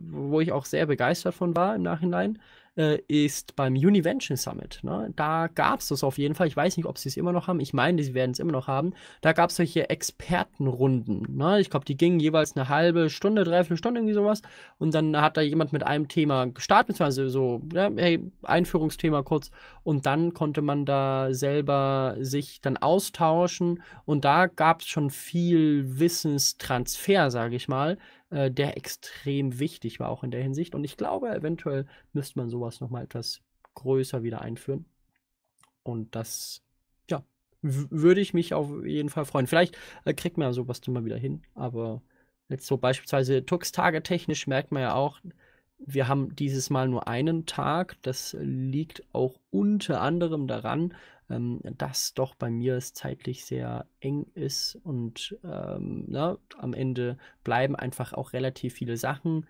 wo ich auch sehr begeistert von war im Nachhinein, äh, ist beim Univention Summit. Ne? Da gab es das auf jeden Fall. Ich weiß nicht, ob sie es immer noch haben. Ich meine, sie werden es immer noch haben. Da gab es solche Expertenrunden. Ne? Ich glaube, die gingen jeweils eine halbe Stunde, dreiviertel Stunde, irgendwie sowas. Und dann hat da jemand mit einem Thema gestartet, beziehungsweise so, ja, ne, hey, Einführungsthema kurz. Und dann konnte man da selber sich dann austauschen. Und da gab es schon viel Wissenstransfer, sage ich mal, äh, der extrem wichtig war, auch in der Hinsicht. Und ich glaube, eventuell müsste man sowas nochmal etwas größer wieder einführen. Und das, ja, würde ich mich auf jeden Fall freuen. Vielleicht äh, kriegt man sowas dann mal wieder hin, aber jetzt so beispielsweise Tux-Tage technisch merkt man ja auch, wir haben dieses Mal nur einen Tag. Das liegt auch unter anderem daran, ähm, das doch bei mir es zeitlich sehr eng ist und ähm, na, ne, am Ende bleiben einfach auch relativ viele Sachen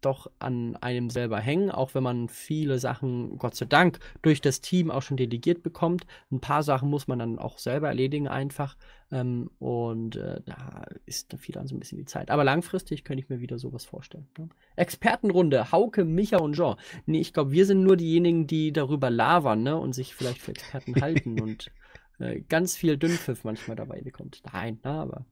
doch an einem selber hängen, auch wenn man viele Sachen, Gott sei Dank, durch das Team auch schon delegiert bekommt. Ein paar Sachen muss man dann auch selber erledigen einfach. Ähm, und äh, da ist dann viel dann so ein bisschen die Zeit. Aber langfristig könnte ich mir wieder sowas vorstellen. Ne? Expertenrunde, Hauke, Micha und Jean. Nee, ich glaube, wir sind nur diejenigen, die darüber lavern ne? und sich vielleicht für Experten halten und <laughs> äh, ganz viel Dünnpfiff manchmal dabei bekommt. Nein, na, ne, aber.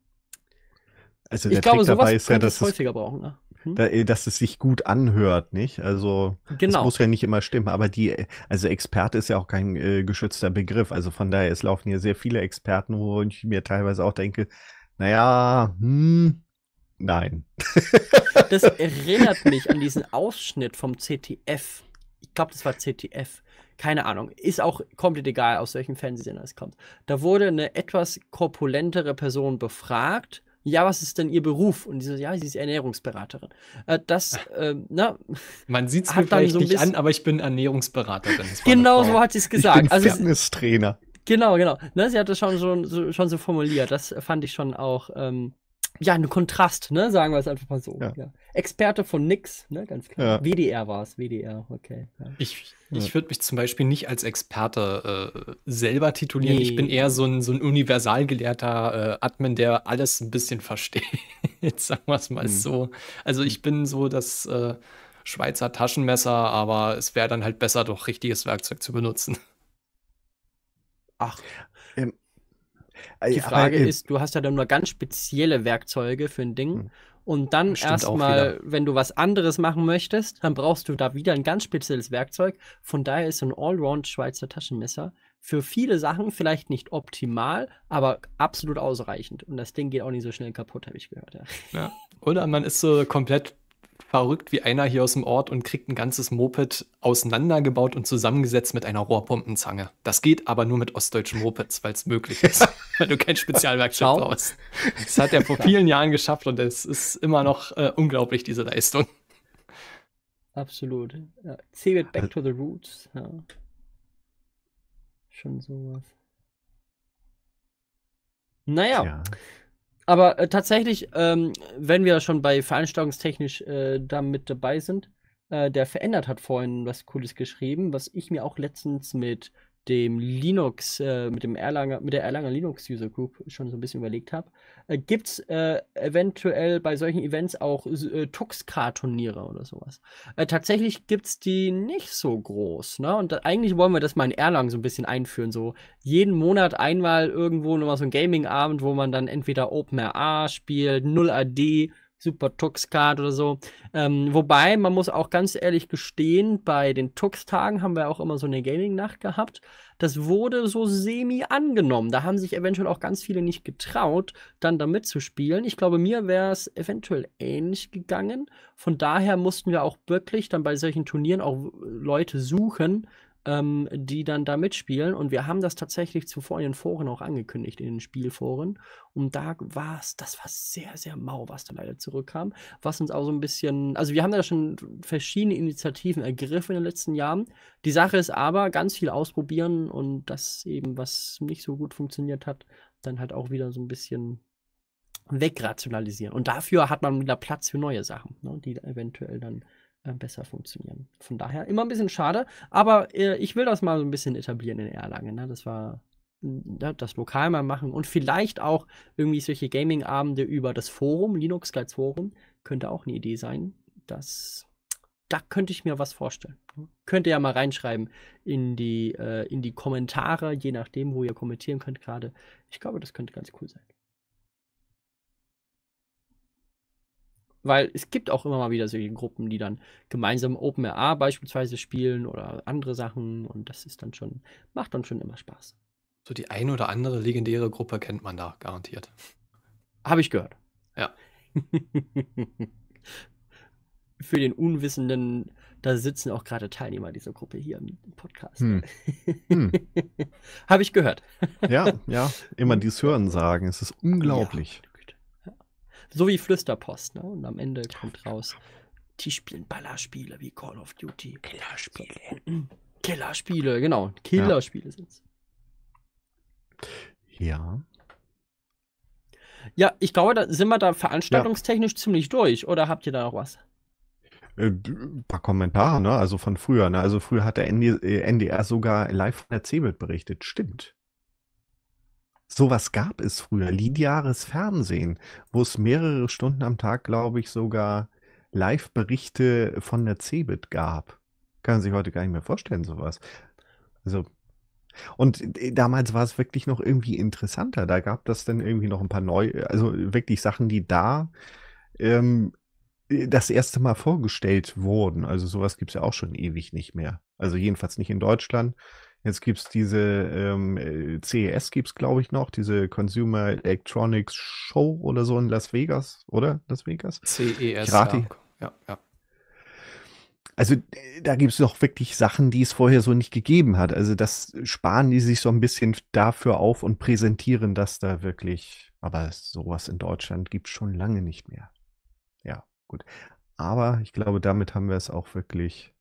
Also ich der glaube, Trick dabei ist ja, dass es häufiger brauchen. Ne? Hm? da, äh, dass es sich gut anhört, nicht? Also genau. das muss ja nicht immer stimmen, aber die, also Experte ist ja auch kein äh, geschützter Begriff. Also von daher, es laufen hier sehr viele Experten, wo ich mir teilweise auch denke, naja, hm, nein. das erinnert mich an diesen Ausschnitt vom CTF. Ich glaube, das war CTF. Keine Ahnung. Ist auch komplett egal, aus welchem Fernsehsender es kommt. Da wurde eine etwas korpulentere Person befragt ja, was ist denn ihr Beruf? Und die so, ja, sie ist Ernährungsberaterin. Äh, das, äh, na, Man sieht es mir vielleicht so nicht an, aber ich bin Ernährungsberaterin. Genau so hat sie es gesagt. Ich bin also, Fitnesstrainer. Genau, genau. Ne, sie hat das schon, schon, so, schon so formuliert. Das fand ich schon auch ähm, ja, ein Kontrast, ne? Sagen wir es einfach mal so. Ja. Ja. Experte von nix, ne? Ganz klar. Ja. WDR war es, WDR, okay. Ich, ich würde mich zum Beispiel nicht als Experte äh, selber titulieren. Nee. Ich bin eher so ein, so ein universalgelehrter äh, Admin, der alles ein bisschen versteht. <laughs> sagen wir es mal mhm. so. Also ich mhm. bin so das äh, Schweizer Taschenmesser, aber es wäre dann halt besser, doch richtiges Werkzeug zu benutzen. Ach. Ähm, äh, Die Frage aber, äh, ist, du hast ja dann nur ganz spezielle Werkzeuge für ein Ding. Hm. Und dann erstmal, wenn du was anderes machen möchtest, dann brauchst du da wieder ein ganz spezielles Werkzeug. Von daher ist ein Allround Schweizer Taschenmesser für viele Sachen vielleicht nicht optimal, aber absolut ausreichend. Und das Ding geht auch nicht so schnell kaputt, habe ich gehört. Ja. ja. Oder man ist so komplett verrückt wie einer hier aus dem Ort und kriegt ein ganzes Moped auseinandergebaut und zusammengesetzt mit einer Rohrpumpenzange. Das geht aber nur mit ostdeutschen Mopeds, weil es möglich ist, <laughs> weil du kein Spezialwerkstatt brauchst. Das hat er vor vielen Jahren geschafft und es ist immer noch äh, unglaublich, diese Leistung. Absolut. Ja. See it back halt. to the roots. Ja. Schon sowas. Naja. Ja. Aber äh, tatsächlich, ähm, wenn wir schon bei veranstaltungstechnisch äh, da mit dabei sind, äh, der verändert hat vorhin was Cooles geschrieben, was ich mir auch letztens mit dem Linux, äh, mit dem Erlanger, mit der Erlanger Linux User Group schon so ein bisschen überlegt habe. Äh, Gibt es äh, eventuell bei solchen Events auch äh, Tuxka-Turniere oder sowas? Äh, tatsächlich gibt es die nicht so groß, ne? Und da, eigentlich wollen wir das mal in Erlangen so ein bisschen einführen. So jeden Monat einmal irgendwo nochmal so ein Gaming-Abend, wo man dann entweder OpenRA spielt, 0 AD Super Tux-Card oder so. Ähm, wobei, man muss auch ganz ehrlich gestehen, bei den Tux-Tagen haben wir auch immer so eine Gaming-Nacht gehabt. Das wurde so semi angenommen. Da haben sich eventuell auch ganz viele nicht getraut, dann da mitzuspielen. Ich glaube, mir wäre es eventuell ähnlich gegangen. Von daher mussten wir auch wirklich dann bei solchen Turnieren auch Leute suchen, ähm, die dann da mitspielen. Und wir haben das tatsächlich zuvor in den Foren auch angekündigt, in den Spielforen. Und da war es, das war sehr, sehr mau, was da leider zurückkam. Was uns auch so ein bisschen, also wir haben da schon verschiedene Initiativen ergriffen in den letzten Jahren. Die Sache ist aber, ganz viel ausprobieren und das eben, was nicht so gut funktioniert hat, dann halt auch wieder so ein bisschen wegrationalisieren. Und dafür hat man wieder Platz für neue Sachen, ne, die eventuell dann äh, besser funktionieren. Von daher immer ein bisschen schade, aber äh, ich will das mal so ein bisschen etablieren in Erlangen. Ne? Das war hm, das lokal mal machen und vielleicht auch irgendwie solche Gaming-Abende über das Forum, Linux Guides Forum, könnte auch eine Idee sein. Das, da könnte ich mir was vorstellen. Könnt ihr ja mal reinschreiben in die, äh, in die Kommentare, je nachdem, wo ihr kommentieren könnt gerade. Ich glaube, das könnte ganz cool sein. Weil es gibt auch immer mal wieder solche Gruppen, die dann gemeinsam OpenRA beispielsweise spielen oder andere Sachen und das ist dann schon, macht dann schon immer Spaß. So die ein oder andere legendäre Gruppe kennt man da garantiert. Habe ich gehört. Ja. <laughs> Für den Unwissenden, da sitzen auch gerade Teilnehmer dieser Gruppe hier im Podcast. Hm. Hm. <laughs> Habe ich gehört. Ja, <laughs> ja. Immer dies Hören sagen. Es ist unglaublich. Ja. So wie Flüsterpost, ne? Und am Ende kommt raus, die spielen Ballerspiele wie Call of Duty. Killerspiele. Mm, mm, Killerspiele, genau. Killerspiele ja. sind's. Ja. Ja, ich glaube, da sind wir da veranstaltungstechnisch ja. ziemlich durch. Oder habt ihr da noch was? Ein äh, paar Kommentare, ne? Also von früher, ne? Also früher hat der NDR äh, sogar live von der CeBIT berichtet. Stimmt. Sowas gab es früher, lineares Fernsehen, wo es mehrere Stunden am Tag, glaube ich, sogar Live-Berichte von der CeBIT gab. Kann man sich heute gar nicht mehr vorstellen, sowas. Also, und äh, damals war es wirklich noch irgendwie interessanter. Da gab es dann irgendwie noch ein paar neue, also wirklich Sachen, die da ähm, äh, das erste Mal vorgestellt wurden. Also sowas gibt es ja auch schon ewig nicht mehr. Also jedenfalls nicht in Deutschland. Jetzt gibt es diese ähm, äh, CES, gibt es glaube ich noch, diese Consumer Electronics Show oder so in Las Vegas, oder? Las Vegas? CES. Ja, ja, ja. Also da gibt es noch wirklich Sachen, die es vorher so nicht gegeben hat. Also das sparen die sich so ein bisschen dafür auf und präsentieren das da wirklich. Aber sowas in Deutschland gibt es schon lange nicht mehr. Ja, gut. Aber ich glaube, damit haben wir es auch wirklich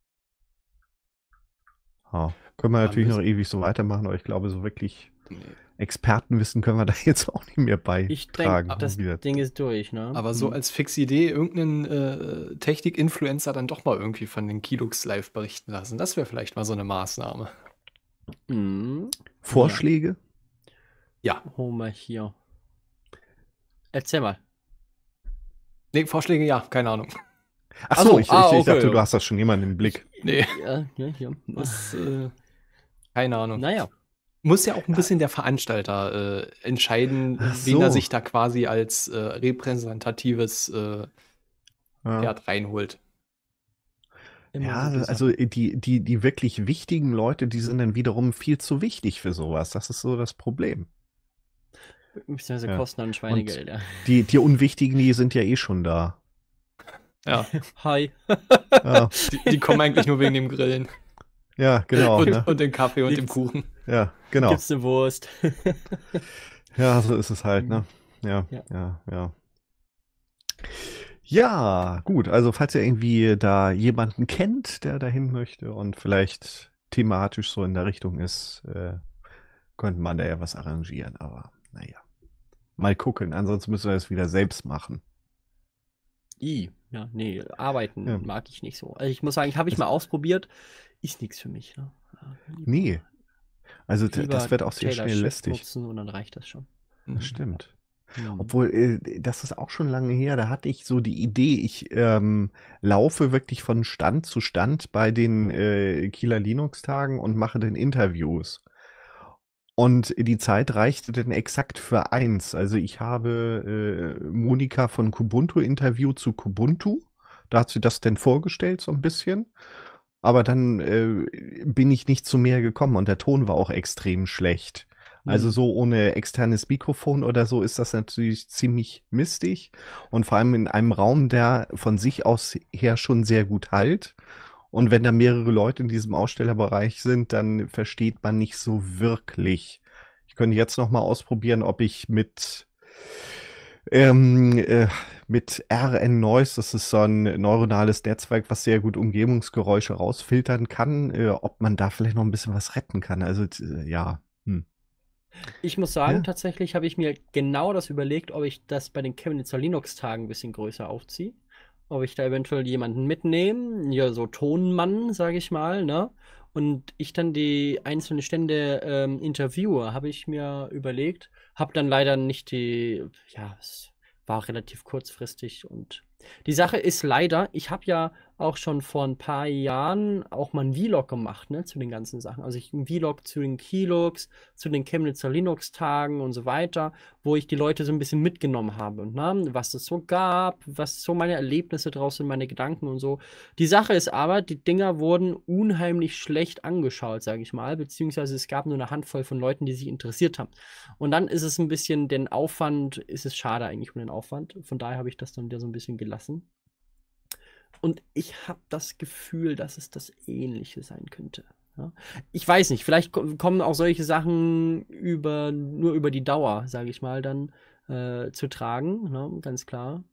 ja. Können wir natürlich noch ewig so weitermachen, aber ich glaube, so wirklich nee. Expertenwissen können wir da <laughs> jetzt auch nicht mehr bei. Ich denke, das wieder. Ding ist durch, ne? Aber so mhm. als fixe idee irgendeinen äh, Technik-Influencer dann doch mal irgendwie von den Kilux live berichten lassen. Das wäre vielleicht mal so eine Maßnahme. Mhm. Vorschläge? Ja. ja. mal hier. Erzähl mal. Nee, Vorschläge ja, keine Ahnung. Achso, Ach so also, ich, ah, ich, ich okay, dachte, ja. du hast das schon jemanden im Blick. Nee. <laughs> Ja, ja, ne, ja. Das, äh, Keine Ahnung. Naja. Muss ja auch ein bisschen der Veranstalter äh, entscheiden, so. wen er sich da quasi als äh, repräsentatives äh, ja. Pferd reinholt. Immer ja, also die, die, die wirklich wichtigen Leute, die sind dann wiederum viel zu wichtig für sowas. Das ist so das Problem. Beziehungsweise ja. kosten dann Schweinegelder. Die, die Unwichtigen, die sind ja eh schon da. Ja, <laughs> hi. Ja. Die, die, kommen eigentlich nur wegen dem Grillen. Ja, genau. Und, ne? und dem Kaffee und Gibt's, dem Kuchen. Ja, genau. Gibt's eine Wurst. <laughs> ja, so ist es halt, ne? Mhm. ja, ja. ja. ja. Ja, gut. Also falls ihr irgendwie da jemanden kennt, der dahin möchte und vielleicht thematisch so in der Richtung ist, äh, könnte man da ja was arrangieren. Aber naja, mal gucken. Ansonsten müssen wir es wieder selbst machen. I. Ja, nee, arbeiten ja. mag ich nicht so. Also ich muss sagen, ich habe ich mal ausprobiert, ist nichts für mich. Ne? Nee. Also das wird auch sehr Taylor schnell lästig. Und dann reicht das schon. Das mhm. stimmt. Mhm. Obwohl, äh, das ist auch schon lange her, da hatte ich so die Idee, ich ähm, laufe wirklich von Stand zu Stand bei den äh, Kieler Linux-Tagen und mache dann Interviews. Und die Zeit reichte denn exakt für eins. Also ich habe äh, Monika von Kubuntu interviewt zu Kubuntu. Da hat sie das denn vorgestellt, so ein bisschen. Aber dann äh, bin ich nicht zu mehr gekommen und der Ton war auch extrem schlecht. Hm. Also so ohne externes Mikrofon oder so ist das natürlich ziemlich mistig und vor allem in einem Raum, der von sich aus her schon sehr gut halt. Und wenn da mehrere Leute in diesem Ausstellerbereich sind, dann versteht man nicht so wirklich. Ich könnte jetzt noch mal ausprobieren, ob ich mit ähm, äh, mit RN Noise, das ist so ein neuronales Netzwerk, was sehr gut Umgebungsgeräusche rausfiltern kann, äh, ob man da vielleicht noch ein bisschen was retten kann. Also äh, ja. Hm. Ich muss sagen, ja? tatsächlich habe ich mir genau das überlegt, ob ich das bei den Chemnitzer Linux-Tagen ein bisschen größer aufziehe ob ich da eventuell jemanden mitnehme, ja, so Tonmann, sage ich mal, ne? Und ich dann die einzelnen Stände ähm, interviewe, habe ich mir überlegt. Habe dann leider nicht die, ja, es war relativ kurzfristig und die Sache ist leider, ich habe ja auch schon vor ein paar Jahren auch mal ein Vlog gemacht, ne, zu den ganzen Sachen. Also ich ein Vlog zu den Keylogs, zu den Chemnitzer Linux-Tagen und so weiter, wo ich die Leute so ein bisschen mitgenommen habe und ne, was es so gab, was so meine Erlebnisse draus sind, meine Gedanken und so. Die Sache ist aber, die Dinger wurden unheimlich schlecht angeschaut, sage ich mal, beziehungsweise es gab nur eine Handvoll von Leuten, die sich interessiert haben. Und dann ist es ein bisschen den Aufwand, ist es schade eigentlich um den Aufwand. Von daher habe ich das dann wieder so ein bisschen gelassen. Und ich habe das Gefühl, dass es das Ähnliche sein könnte. Ja? Ich weiß nicht, vielleicht kommen auch solche Sachen über, nur über die Dauer, sage ich mal, dann äh, zu tragen, ne? ganz klar.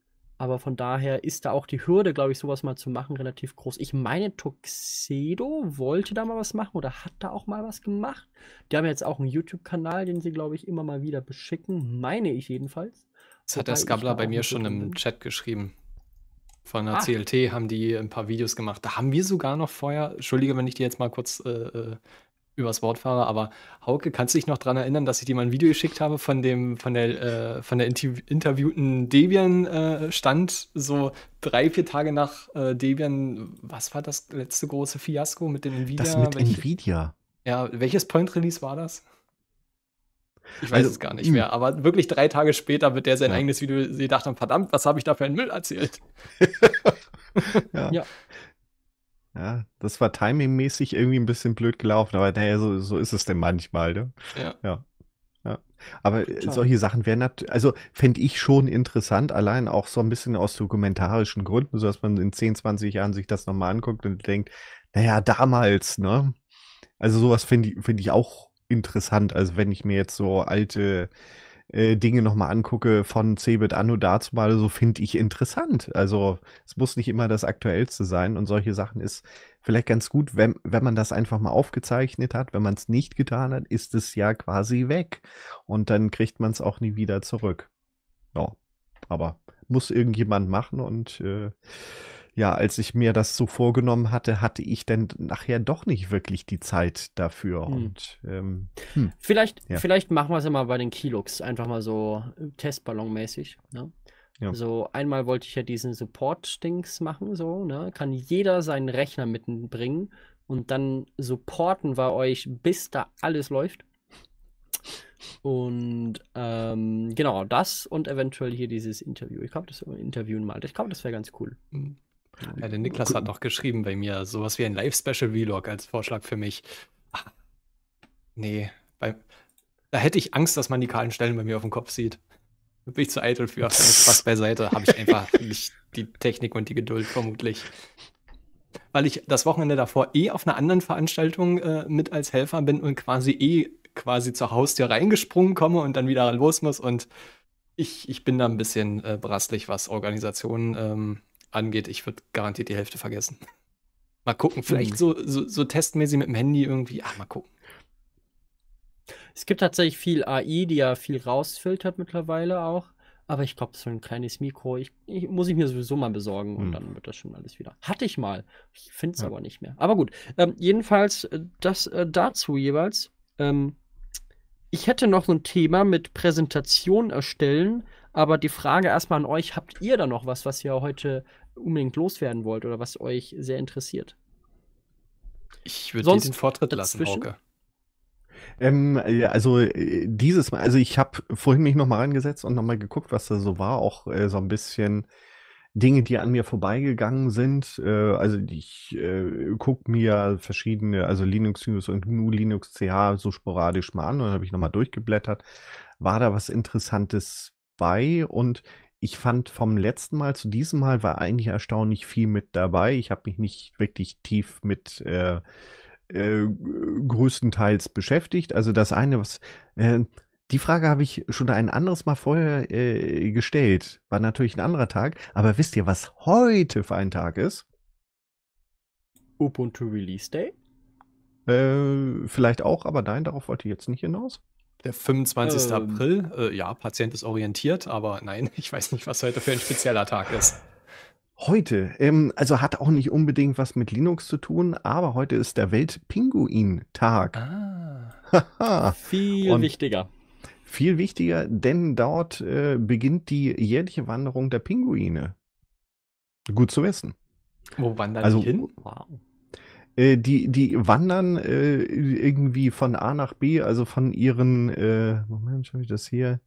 Aber von daher ist da auch die Hürde, glaube ich, sowas mal zu machen, relativ groß. Ich meine, Tuxedo wollte da mal was machen oder hat da auch mal was gemacht. Die haben jetzt auch einen YouTube-Kanal, den sie, glaube ich, immer mal wieder beschicken. Meine ich jedenfalls. Das hat der Skabler bei mir schon im Chat geschrieben von der ah. CLT haben die ein paar Videos gemacht. Da haben wir sogar noch vorher, entschuldige, wenn ich dir jetzt mal kurz äh, äh übers Wort fahre, aber Hauke, kannst du dich noch daran erinnern, dass ich dir mal ein Video geschickt habe von dem, von der, äh, von der interviewten Debian-Stand, äh, so drei, vier Tage nach äh, Debian, was war das letzte große Fiasko mit dem Nvidia? Das mit Nvidia. Ja, welches Point Release war das? Ich weiß also, es gar nicht hm. mehr, aber wirklich drei Tage später wird der sein ja. eigenes Video gedacht haben, verdammt, was habe ich da für einen Müll erzählt? <laughs> ja. ja. ja. das war timingmäßig irgendwie ein bisschen blöd gelaufen, aber naja, so, so ist es denn manchmal, ne? Ja. ja. ja. Aber Klar. Äh, solche Sachen wären natürlich, also fände ich schon interessant, allein auch so ein bisschen aus dokumentarischen Gründen, sodass man in 10, 20 Jahren sich das nochmal anguckt und denkt, naja, damals, ne? Also sowas finde ich, find ich auch interessant, Also wenn ich mir jetzt so alte äh, Dinge nochmal angucke von Cebit Anno dazu mal, so finde ich interessant. Also es muss nicht immer das Aktuellste sein und solche Sachen ist vielleicht ganz gut, wenn, wenn man das einfach mal aufgezeichnet hat. Wenn man es nicht getan hat, ist es ja quasi weg und dann kriegt man es auch nie wieder zurück. Ja, aber muss irgendjemand machen und äh, ja, als ich mir das so vorgenommen hatte, hatte ich denn nachher doch nicht wirklich die Zeit dafür. Hm. Und ähm, hm. vielleicht, ja. vielleicht machen wir es ja mal bei den Kilux, einfach mal so äh, Testballonmäßig. Ne? Ja. So einmal wollte ich ja diesen Support-Dings machen, so, ne? Kann jeder seinen Rechner mitbringen und dann supporten wir euch, bis da alles läuft. Und ähm, genau das und eventuell hier dieses Interview. Ich glaube, das äh, Interviewen mal. Ich glaube, das wäre ganz cool. Hm. Ja, der Niklas hat noch geschrieben bei mir, sowas wie ein Live-Special-Vlog als Vorschlag für mich. Ach, nee, bei, da hätte ich Angst, dass man die kahlen Stellen bei mir auf dem Kopf sieht. bin ich zu eitel für. Spaß beiseite, habe ich einfach <laughs> nicht die Technik und die Geduld vermutlich. Weil ich das Wochenende davor eh auf einer anderen Veranstaltung äh, mit als Helfer bin und quasi eh quasi zur Haustür reingesprungen komme und dann wieder los muss und ich, ich bin da ein bisschen äh, brasslich, was Organisationen ähm, angeht, ich würde garantiert die Hälfte vergessen. <laughs> Mal gucken, vielleicht hm. so, so, so testmäßig mit dem Handy irgendwie. Ach, mal gucken. Es gibt tatsächlich viel AI, die ja viel rausfiltert mittlerweile auch. Aber ich glaube, so ein kleines Mikro ich, ich, muss ich mir sowieso mal besorgen und hm. dann wird das schon alles wieder. Hatte ich mal. Ich finde es ja. aber nicht mehr. Aber gut. Ähm, jedenfalls, äh, das äh, dazu jeweils. Ähm, ich hätte noch ein Thema mit Präsentation erstellen aber die Frage erstmal an euch: Habt ihr da noch was, was ihr heute unbedingt loswerden wollt oder was euch sehr interessiert? Ich würde den Vortritt dazwischen? lassen, Hauke. Ähm, also äh, dieses Mal, also ich habe vorhin mich nochmal reingesetzt und nochmal geguckt, was da so war, auch äh, so ein bisschen Dinge, die an mir vorbeigegangen sind. Äh, also ich äh, gucke mir verschiedene, also Linux News und GNU Linux CH so sporadisch mal an und habe ich nochmal durchgeblättert. War da was Interessantes bei und ich fand vom letzten Mal zu diesem Mal war eigentlich erstaunlich viel mit dabei. Ich habe mich nicht wirklich tief mit äh, äh, größtenteils beschäftigt. Also das eine, was äh, die Frage habe ich schon ein anderes Mal vorher äh, gestellt. War natürlich ein anderer Tag. Aber wisst ihr, was heute für ein Tag ist? Ubuntu Release Day? Äh, vielleicht auch, aber nein, darauf wollte ich jetzt nicht hinaus. Der 25. Ähm. April, äh, ja, Patient ist orientiert, aber nein, <laughs> ich weiß nicht, was heute für ein spezieller Tag ist. Heute, ähm, also hat auch nicht unbedingt was mit Linux zu tun, aber heute ist der Weltpinguin-Tag. Ah, viel Und wichtiger. Viel wichtiger, denn dort äh, beginnt die jährliche Wanderung der Pinguine. Gut zu wissen. Wo wandern also, die hin? Wow äh, die, die wandern äh, irgendwie von A nach B, also von ihren, äh, Moment, habe ich das hier,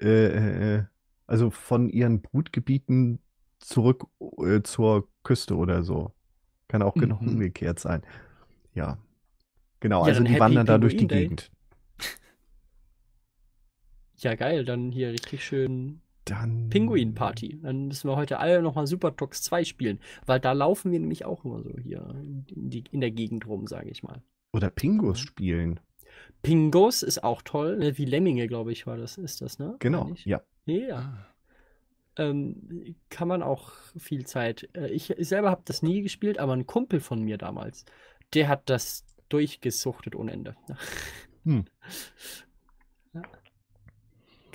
äh, äh, äh, also von ihren Brutgebieten zurück zur Küste oder so. Kann auch genau mhm. umgekehrt sein. Ja. Genau, ja, also die wandern da durch die Gegend. <laughs> Ja, geil, dann hier richtig schön dann. Pinguin-Party. Dann müssen wir heute alle nochmal Super Tox 2 spielen, weil da laufen wir nämlich auch immer so hier in, die, in der Gegend rum, sage ich mal. Oder Pingos mhm. spielen. Pingos ist auch toll, ne, wie Lemminge, glaube ich, war das, ist das, ne? Genau, ja. Ja. Ah. Ähm, kann man auch viel Zeit. Äh, ich, ich selber habe das nie gespielt, aber ein Kumpel von mir damals, der hat das durchgesuchtet ohne Ende. Hm. <laughs>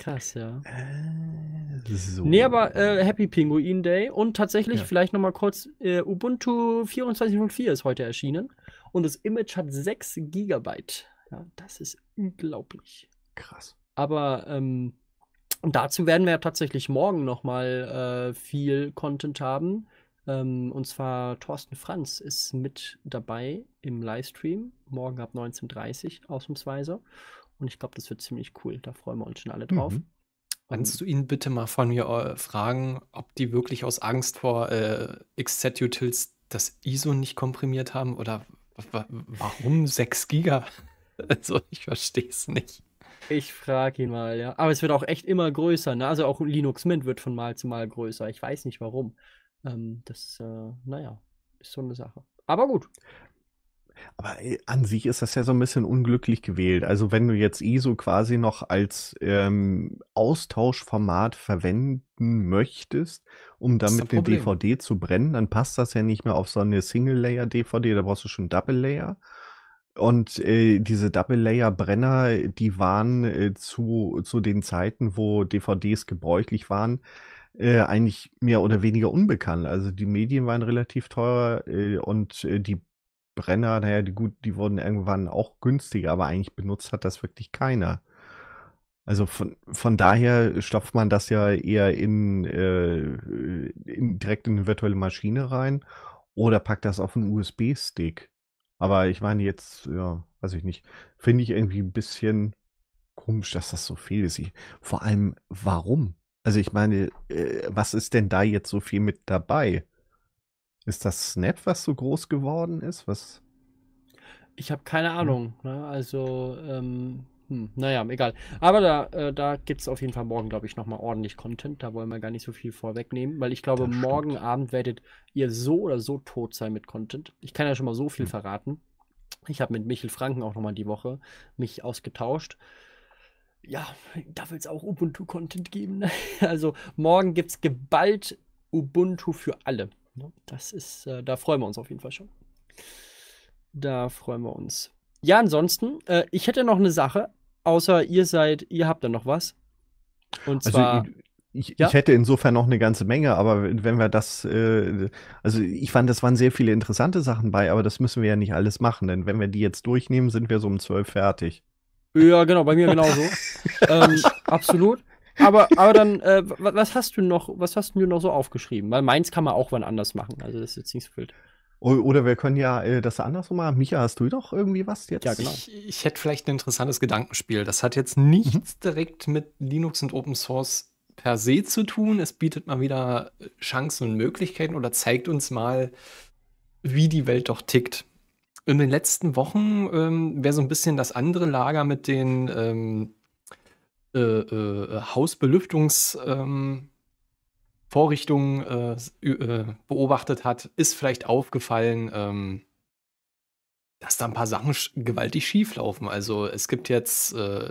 Krass, ja. Äh, so. Nee, aber äh, Happy Pinguin Day. Und tatsächlich, ja. vielleicht nochmal kurz, äh, Ubuntu 24.04 ist heute erschienen. Und das Image hat 6 GB. Ja, das ist unglaublich. Krass. Aber ähm, dazu werden wir ja tatsächlich morgen nochmal äh, viel Content haben. Ähm, und zwar Thorsten Franz ist mit dabei im Livestream. Morgen ab 19.30 Uhr ausnahmsweise. Und ich glaube, das wird ziemlich cool. Da freuen wir uns schon alle drauf. Mhm. Kannst du ihn bitte mal von mir äh, fragen, ob die wirklich aus Angst vor äh, XZ-Utils das ISO nicht komprimiert haben oder warum 6 Giga? <laughs> Also ich verstehe es nicht. Ich frage ihn mal, ja. Aber es wird auch echt immer größer. Ne? Also auch Linux Mint wird von Mal zu Mal größer. Ich weiß nicht warum. Ähm, das, äh, naja, ist so eine Sache. Aber gut. Aber äh, an sich ist das ja so ein bisschen unglücklich gewählt. Also wenn du jetzt ISO eh quasi noch als ähm, Austauschformat verwenden möchtest, um damit eine DVD zu brennen, dann passt das ja nicht mehr auf so eine Single-Layer-DVD, da brauchst du schon Double-Layer. Und äh, diese Double-Layer-Brenner, die waren äh, zu, zu den Zeiten, wo DVDs gebräuchlich waren, äh, eigentlich mehr oder weniger unbekannt. Also die Medien waren relativ teuer äh, und äh, die Brenner, naja, die, gut, die wurden irgendwann auch günstiger, aber eigentlich benutzt hat das wirklich keiner. Also von, von daher stopft man das ja eher in, äh, in direkt in eine virtuelle Maschine rein oder packt das auf einen USB-Stick. Aber ich meine jetzt, ja, weiß ich nicht, finde ich irgendwie ein bisschen komisch, dass das so viel ist. Ich, vor allem, warum? Also ich meine, äh, was ist denn da jetzt so viel mit dabei? Ist das Snap, was so groß geworden ist? Was? Ich habe keine hm. Ahnung. Ne? Also, ähm, hm, naja, egal. Aber da, äh, da gibt es auf jeden Fall morgen, glaube ich, nochmal ordentlich Content. Da wollen wir gar nicht so viel vorwegnehmen, weil ich glaube, morgen Abend werdet ihr so oder so tot sein mit Content. Ich kann ja schon mal so viel hm. verraten. Ich habe mit Michel Franken auch nochmal die Woche mich ausgetauscht. Ja, da will es auch Ubuntu-Content geben. Ne? <laughs> Also morgen gibt es geballt Ubuntu für alle. Ne? Das ist, äh, da freuen wir uns auf jeden Fall schon. Da freuen wir uns. Ja, ansonsten, äh, ich hätte noch eine Sache, außer ihr seid, ihr habt da noch was. Und also zwar. Also, ich, ja? ich, hätte insofern noch eine ganze Menge, aber wenn wir das, äh, also ich fand, das waren sehr viele interessante Sachen bei, aber das müssen wir ja nicht alles machen, denn wenn wir die jetzt durchnehmen, sind wir so um zwölf fertig. Ja, genau, bei mir genauso. <laughs> ähm, absolut aber, aber dann, äh, was hast du noch, was hast du noch so aufgeschrieben? Weil meins kann man auch wann anders machen. Also das ist jetzt nicht so wild. Oder wir können ja äh, das andersrum machen. Micha, hast du doch irgendwie was jetzt? Ja, genau. Ich, ich hätte vielleicht ein interessantes Gedankenspiel. Das hat jetzt nichts mhm. direkt mit Linux und Open Source per se zu tun. Es bietet mal wieder äh, Chancen und Möglichkeiten oder zeigt uns mal, wie die Welt doch tickt. In den letzten Wochen ähm, wäre so ein bisschen das andere Lager mit den ähm, äh, äh, Hausbelüftungsvorrichtungen ähm, äh, äh, beobachtet hat, ist vielleicht aufgefallen, ähm, dass da ein paar Sachen sch gewaltig schief laufen. Also es gibt jetzt äh,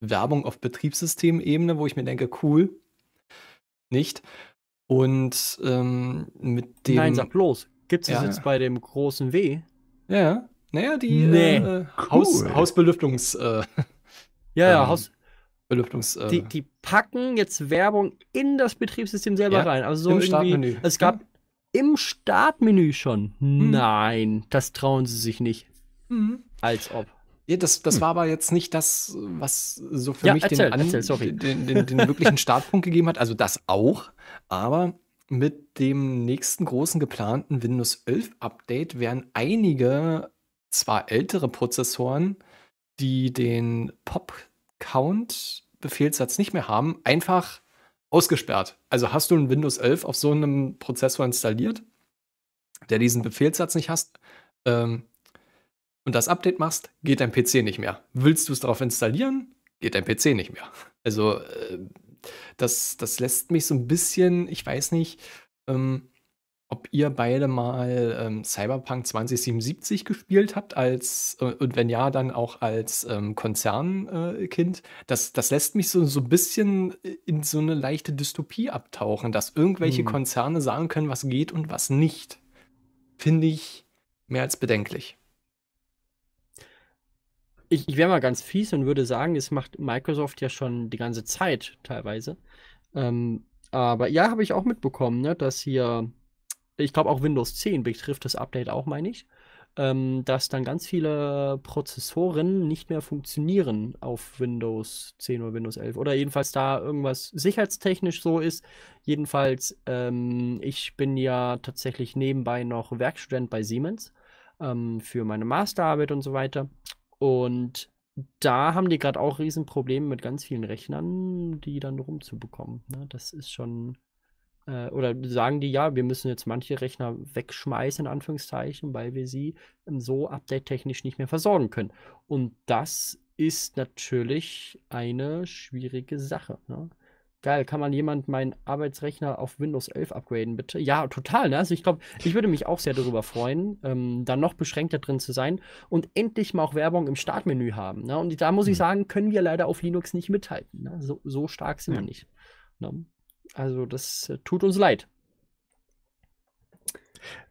Werbung auf Betriebssystemebene, wo ich mir denke, cool, nicht. Und ähm, mit dem. Nein, sag bloß. Gibt es ja. jetzt bei dem großen W? Ja. Naja, die nee. äh, cool. Haus, Hausbelüftungs. Äh, ja, ja, <laughs> ähm, Haus, Belüftungs. Äh die, die, packen jetzt Werbung in das Betriebssystem selber ja, rein. Also so im Startmenü. Es gab ja. Hm. im Startmenü schon. Hm. Nein, das trauen sie sich nicht. Hm. Als ob. Ja, das, das hm. war aber jetzt nicht das, was so für mich erzähl, den, erzähl, den, den, den wirklichen <laughs> Startpunkt gegeben hat. Also das auch, aber mit dem nächsten großen geplanten Windows 11 Update werden einige zwar ältere Prozessoren, die den POP Count-Befehlssatz nicht mehr haben, einfach ausgesperrt. Also hast du ein Windows 11 auf so einem Prozessor installiert, der diesen Befehlssatz nicht hast ähm, und das Update machst, geht dein PC nicht mehr. Willst du es darauf installieren, geht dein PC nicht mehr. Also äh, das, das lässt mich so ein bisschen, ich weiß nicht, ähm, ob ihr beide mal ähm, Cyberpunk 2077 gespielt habt als äh, und wenn ja, dann auch als ähm, Konzernkind. Äh, das, das lässt mich so, so ein bisschen in so eine leichte Dystopie abtauchen, dass irgendwelche hm. Konzerne sagen können, was geht und was nicht. Finde ich mehr als bedenklich. Ich, ich wäre mal ganz fies und würde sagen, das macht Microsoft ja schon die ganze Zeit teilweise. Ähm, aber ja, habe ich auch mitbekommen, ne, dass hier ich glaube auch Windows 10 betrifft das Update auch, meine ich, ähm, dass dann ganz viele Prozessoren nicht mehr funktionieren auf Windows 10 oder Windows 11 oder jedenfalls da irgendwas sicherheitstechnisch so ist. Jedenfalls, ähm, ich bin ja tatsächlich nebenbei noch Werkstudent bei Siemens ähm, für meine Masterarbeit und so weiter und da haben die gerade auch Riesenprobleme mit ganz vielen Rechnern, die dann rumzubekommen. Ne? Das ist schon äh, oder sagen die, ja, wir müssen jetzt manche Rechner wegschmeißen, in Anführungszeichen, weil wir sie ähm, so update-technisch nicht mehr versorgen können. Und das ist natürlich eine schwierige Sache. Ne? Geil, kann man jemand meinen Arbeitsrechner auf Windows 11 upgraden, bitte? Ja, total, ne? Also ich glaube, ich würde mich auch sehr darüber freuen, ähm, da noch beschränkter drin zu sein und endlich mal auch Werbung im Startmenü haben. Ne? Und da muss ich mhm. sagen, können wir leider auf Linux nicht mithalten. Ne? So, so stark sind ja. wir nicht. Ne? Also das äh, tut uns leid.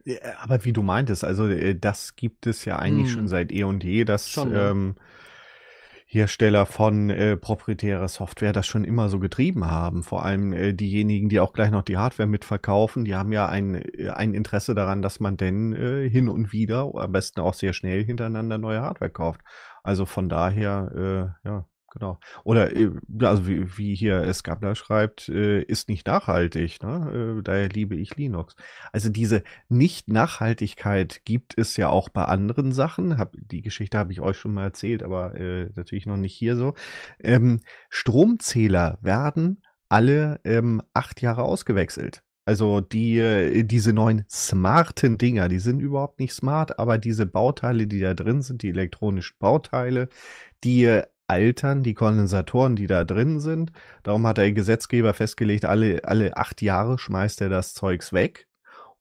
Äh, aber wie du meintest, also äh, das gibt es ja eigentlich hm. schon seit eh und je, dass schon, ja. ähm, Hersteller von äh, proprietärer Software das schon immer so getrieben haben. Vor allem äh, diejenigen, die auch gleich noch die Hardware mitverkaufen, die haben ja ein, ein Interesse daran, dass man denn äh, hin und wieder, am besten auch sehr schnell hintereinander neue Hardware kauft. Also von daher, ja, Genau. Oder äh, also wie, wie hier Skabler schreibt, äh, ist nicht nachhaltig. Ne? Äh, daher liebe ich Linux. Also diese Nicht-Nachhaltigkeit gibt es ja auch bei anderen Sachen. Hab, die Geschichte habe ich euch schon mal erzählt, aber äh, natürlich noch nicht hier so. Ähm, Stromzähler werden alle ähm, acht Jahre ausgewechselt. Also die, äh, diese neuen smarten Dinger, die sind überhaupt nicht smart, aber diese Bauteile, die da drin sind, die elektronischen Bauteile, die altern die Kondensatoren, die da drin sind. Darum hat der Gesetzgeber festgelegt, alle, alle acht Jahre schmeißt er das Zeugs weg.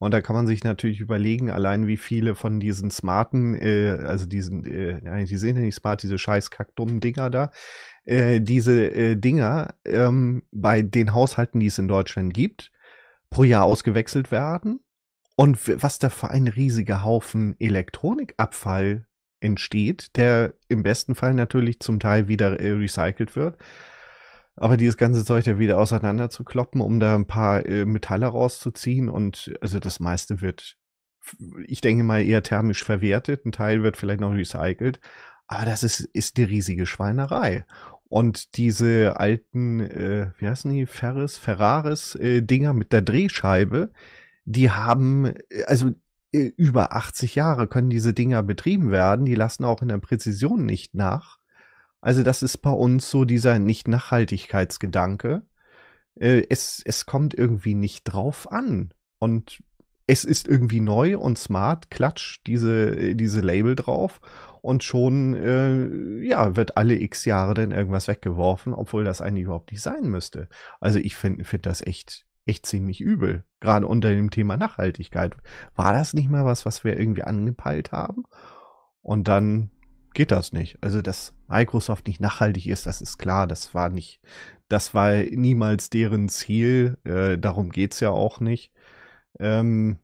Und da kann man sich natürlich überlegen, allein wie viele von diesen smarten, äh, also diesen, äh, die sind ja nicht smart, diese scheiß kackdummen Dinger da, äh, diese äh, Dinger ähm, bei den Haushalten, die es in Deutschland gibt, pro Jahr ausgewechselt werden. Und was da für ein riesiger Haufen Elektronikabfall entsteht, der im besten Fall natürlich zum Teil wieder recycelt wird. Aber dieses ganze Zeug da wieder auseinander zu kloppen, um da ein paar äh, Metalle rauszuziehen und also das meiste wird, ich denke mal, eher thermisch verwertet. Ein Teil wird vielleicht noch recycelt. Aber das ist, ist eine riesige Schweinerei. Und diese alten, äh, wie heißen die, Ferris, Ferraris äh, Dinger mit der Drehscheibe, die haben, äh, also äh, über 80 Jahre können diese Dinger betrieben werden. Die lassen auch in der Präzision nicht nach. Also das ist bei uns so dieser Nicht-Nachhaltigkeitsgedanke. Äh, es, es kommt irgendwie nicht drauf an. Und es ist irgendwie neu und smart, klatscht diese, äh, diese Label drauf und schon äh, ja, wird alle x Jahre dann irgendwas weggeworfen, obwohl das eigentlich überhaupt nicht sein müsste. Also ich finde find das echt echt ziemlich übel. Gerade unter dem Thema Nachhaltigkeit. War das nicht mal was, was wir irgendwie angepeilt haben? Und dann geht das nicht. Also, dass Microsoft nicht nachhaltig ist, das ist klar. Das war nicht, das war niemals deren Ziel. Äh, darum geht es ja auch nicht. Ähm,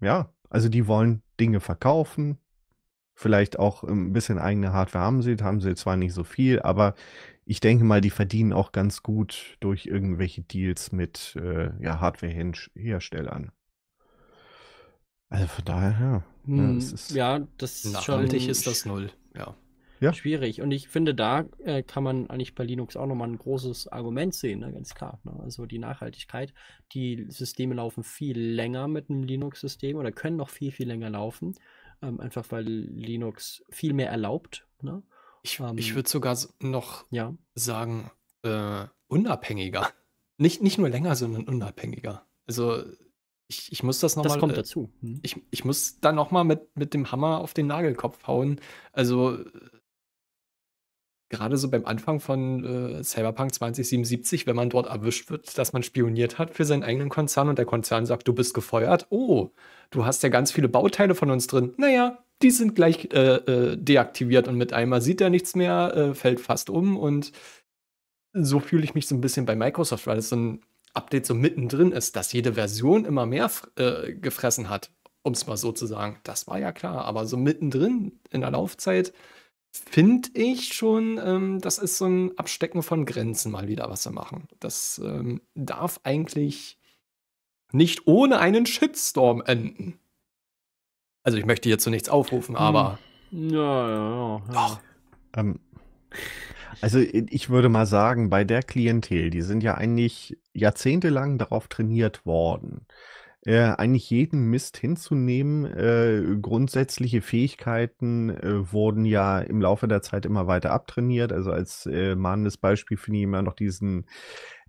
ja, also die wollen Dinge verkaufen. Vielleicht auch ein ähm, bisschen eigene Hardware haben sie, haben sie zwar nicht so viel, aber ich denke mal, die verdienen auch ganz gut durch irgendwelche Deals mit äh, ja, hardware Also von daher, ja. Ne, hm, ja, ist ja das Nachhaltig ist das null. Ja. ja. Schwierig. Und ich finde, da äh, kann man eigentlich bei Linux auch nochmal ein großes Argument sehen, ne? ganz klar. Ne? Also die Nachhaltigkeit. Die Systeme laufen viel länger mit einem Linux-System oder können noch viel, viel länger laufen. Ähm, einfach weil Linux viel mehr erlaubt. Ne? Ich, um, ich ähm, würde sogar noch ja. sagen, äh, unabhängiger. <laughs> Nicht, nicht nur länger, sondern unabhängiger. Also ich, ich muss das nochmal. Das kommt äh, dazu. Hm. Ich, ich muss dann nochmal mit, mit dem Hammer auf den Nagelkopf hauen. Also äh, gerade so beim Anfang von äh, Cyberpunk 2077, wenn man dort erwischt wird, dass man spioniert hat für seinen eigenen Konzern und der Konzern sagt, du bist gefeuert. Oh, du hast ja ganz viele Bauteile von uns drin. Naja, die sind gleich äh, äh, deaktiviert und mit einmal sieht er nichts mehr, äh, fällt fast um und so fühle ich mich so ein bisschen bei Microsoft, weil es so ein Update so mittendrin ist, dass jede Version immer mehr äh, gefressen hat, um es mal so zu sagen. Das war ja klar, aber so mittendrin in der Laufzeit finde ich schon, ähm, das ist so ein Abstecken von Grenzen mal wieder, was sie machen. Das ähm, darf eigentlich nicht ohne einen Shitstorm enden. Also ich möchte hierzu nichts aufrufen, aber. Hm. Ja, ja, ja. Doch. Ähm, also ich würde mal sagen, bei der Klientel, die sind ja eigentlich jahrzehntelang darauf trainiert worden, äh, eigentlich jeden Mist hinzunehmen. Äh, grundsätzliche Fähigkeiten äh, wurden ja im Laufe der Zeit immer weiter abtrainiert. Also als äh, mahnendes Beispiel finde ich immer noch diesen